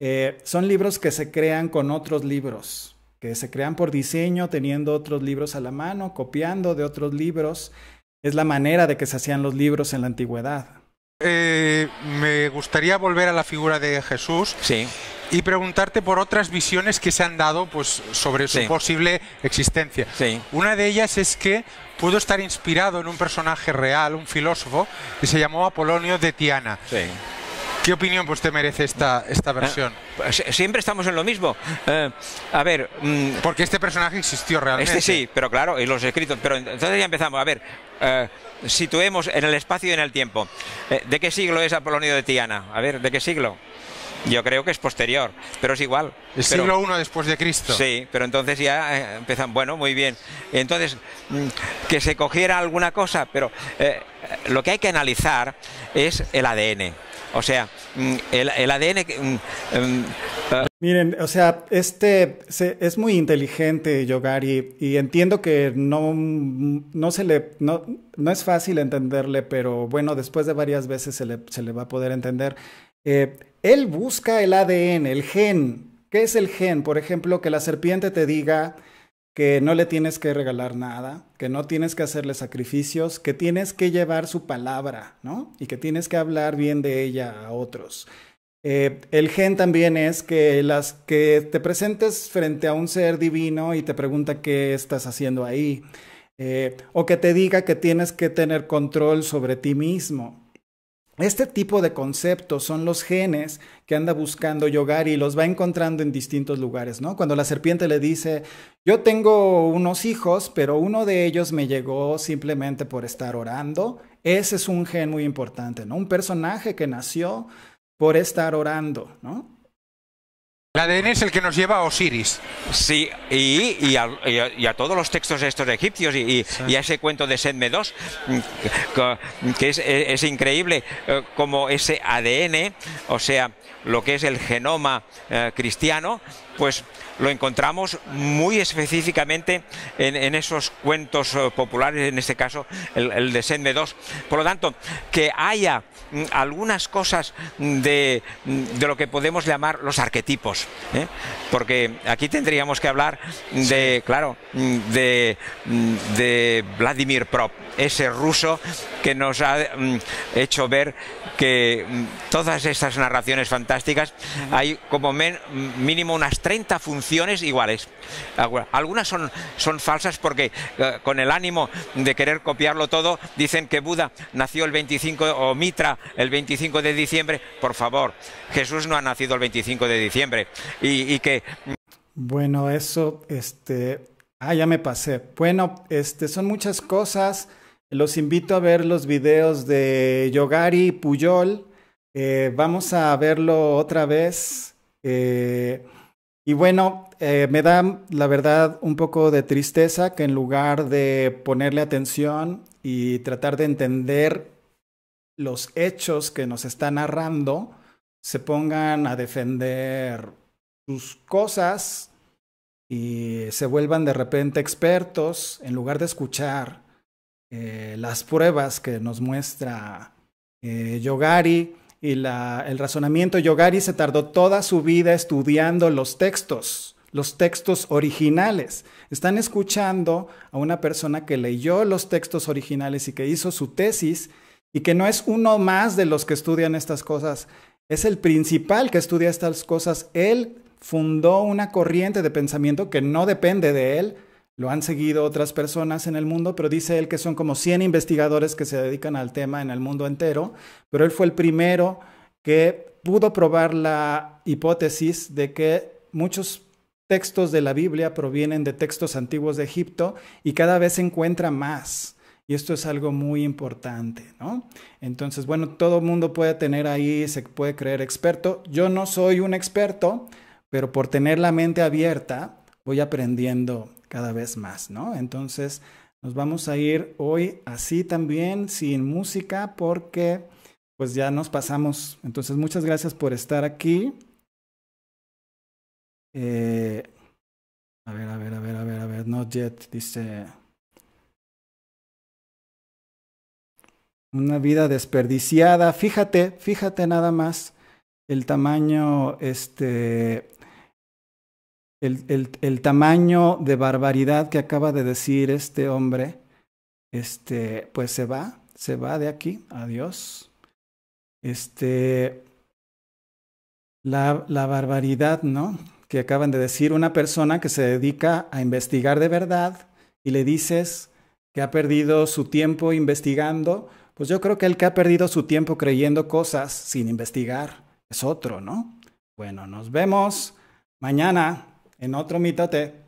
Eh, son libros que se crean con otros libros, que se crean por diseño, teniendo otros libros a la mano, copiando de otros libros. Es la manera de que se hacían los libros en la antigüedad. Eh, me gustaría volver a la figura de Jesús. Sí y preguntarte por otras visiones que se han dado pues, sobre su posible existencia. Una de ellas es que pudo estar inspirado en un personaje real, un filósofo, que se llamó Apolonio de Tiana. ¿Qué opinión pues, te merece esta, esta ah, versión? Pues, eh, siempre estamos en lo mismo. Eh, a ver. Mm, Porque este personaje existió realmente. Este sí, pero claro, y los escritos. Pero entonces ya empezamos. A ver, eh, situemos en el espacio y en el tiempo. ¿De qué siglo es Apolonio de Tiana? A ver, ¿de qué siglo? Yo creo que es posterior, pero es igual. El siglo I después de Cristo. Sí, pero entonces ya eh, empiezan, bueno, muy bien. Entonces, mm, que se cogiera alguna cosa, pero eh, lo que hay que analizar es el ADN. O sea, mm, el, ADN... Mm, eh, Miren, o sea, este es muy inteligente Yogari y entiendo que no, no se le no, no, es fácil entenderle, pero bueno, después de varias veces se le, se le va a poder entender. Eh, él busca el ADN, el gen. ¿Qué es el gen? Por ejemplo, que la serpiente te diga que no le tienes que regalar nada, que no tienes que hacerle sacrificios, que tienes que llevar su palabra, ¿no? Y que tienes que hablar bien de ella a otros. Eh, el gen también es que, las, que te presentes frente a un ser divino y te pregunta qué estás haciendo ahí, eh, o que te diga que tienes que tener control sobre ti mismo. Este tipo de conceptos son los genes que anda buscando Yogari y los va encontrando en distintos lugares, ¿no? Cuando la serpiente le dice, yo tengo unos hijos, pero uno de ellos me llegó simplemente por estar orando, ese es un gen muy importante, ¿no? Un personaje que nació por estar orando, ¿no? El ADN es el que nos lleva a Osiris. Sí, y, a, todos los textos estos egipcios y, a ese cuento de Sedme II, mm, que, es, increíble eh, como ese ADN, o sea, lo que es el genoma eh, cristiano, pues lo encontramos muy específicamente en, esos cuentos eh, populares, en este caso el, de Sendme II. Por lo tanto, que haya mm, algunas cosas mm, de, lo que podemos llamar los arquetipos, ¿eh? porque aquí tendríamos que hablar de, claro, mm, de, de Vladimir Prop, ese ruso que nos ha hecho ver que todas estas narraciones fantásticas hay como mínimo unas 30 funciones iguales. Algunas son, falsas porque eh, con el ánimo de querer copiarlo todo, dicen que Buda nació el 25 o Mitra el 25 de diciembre. Por favor, Jesús no ha nacido el 25 de diciembre. Y, que... Bueno, eso, este... Ah, ya me pasé. Bueno, este, son muchas cosas. Los invito a ver los videos de Yogari Puyol. Eh, vamos a verlo otra vez. Eh, y bueno, eh, me da la verdad un poco de tristeza que en lugar de ponerle atención y tratar de entender los hechos que nos está narrando, se pongan a defender sus cosas y se vuelvan de repente expertos en lugar de escuchar eh, las pruebas que nos muestra eh, Yogari y el razonamiento yogari se tardó toda su vida estudiando los textos, los textos originales. Están escuchando a una persona que leyó los textos originales y que hizo su tesis y que no es uno más de los que estudian estas cosas, es el principal que estudia estas cosas. Él fundó una corriente de pensamiento que no depende de él, lo han seguido otras personas en el mundo, pero dice él que son como 100 investigadores que se dedican al tema en el mundo entero, pero él fue el primero que pudo probar la hipótesis de que muchos textos de la Biblia provienen de textos antiguos de Egipto y cada vez se encuentra más. Y esto es algo muy importante, ¿no? Entonces, bueno, todo mundo puede tener ahí, se puede creer experto. Yo no soy un experto, pero por tener la mente abierta, voy aprendiendo cada vez más, ¿no? Entonces nos vamos a ir hoy así también, sin música, porque pues ya nos pasamos. Entonces muchas gracias por estar aquí. Eh, a ver, a ver, a ver, a ver, a ver, not yet, dice... Una vida desperdiciada. Fíjate, fíjate nada más el tamaño este, el, tamaño de barbaridad que acaba de decir este hombre, este, pues se va, se va de aquí, adiós. Este, la, la barbaridad, ¿no? Que acaban de decir una persona que se dedica a investigar de verdad y le dices que ha perdido su tiempo investigando, pues yo creo que el que ha perdido su tiempo creyendo cosas sin investigar es otro, ¿no? Bueno, nos vemos mañana. En otro mitote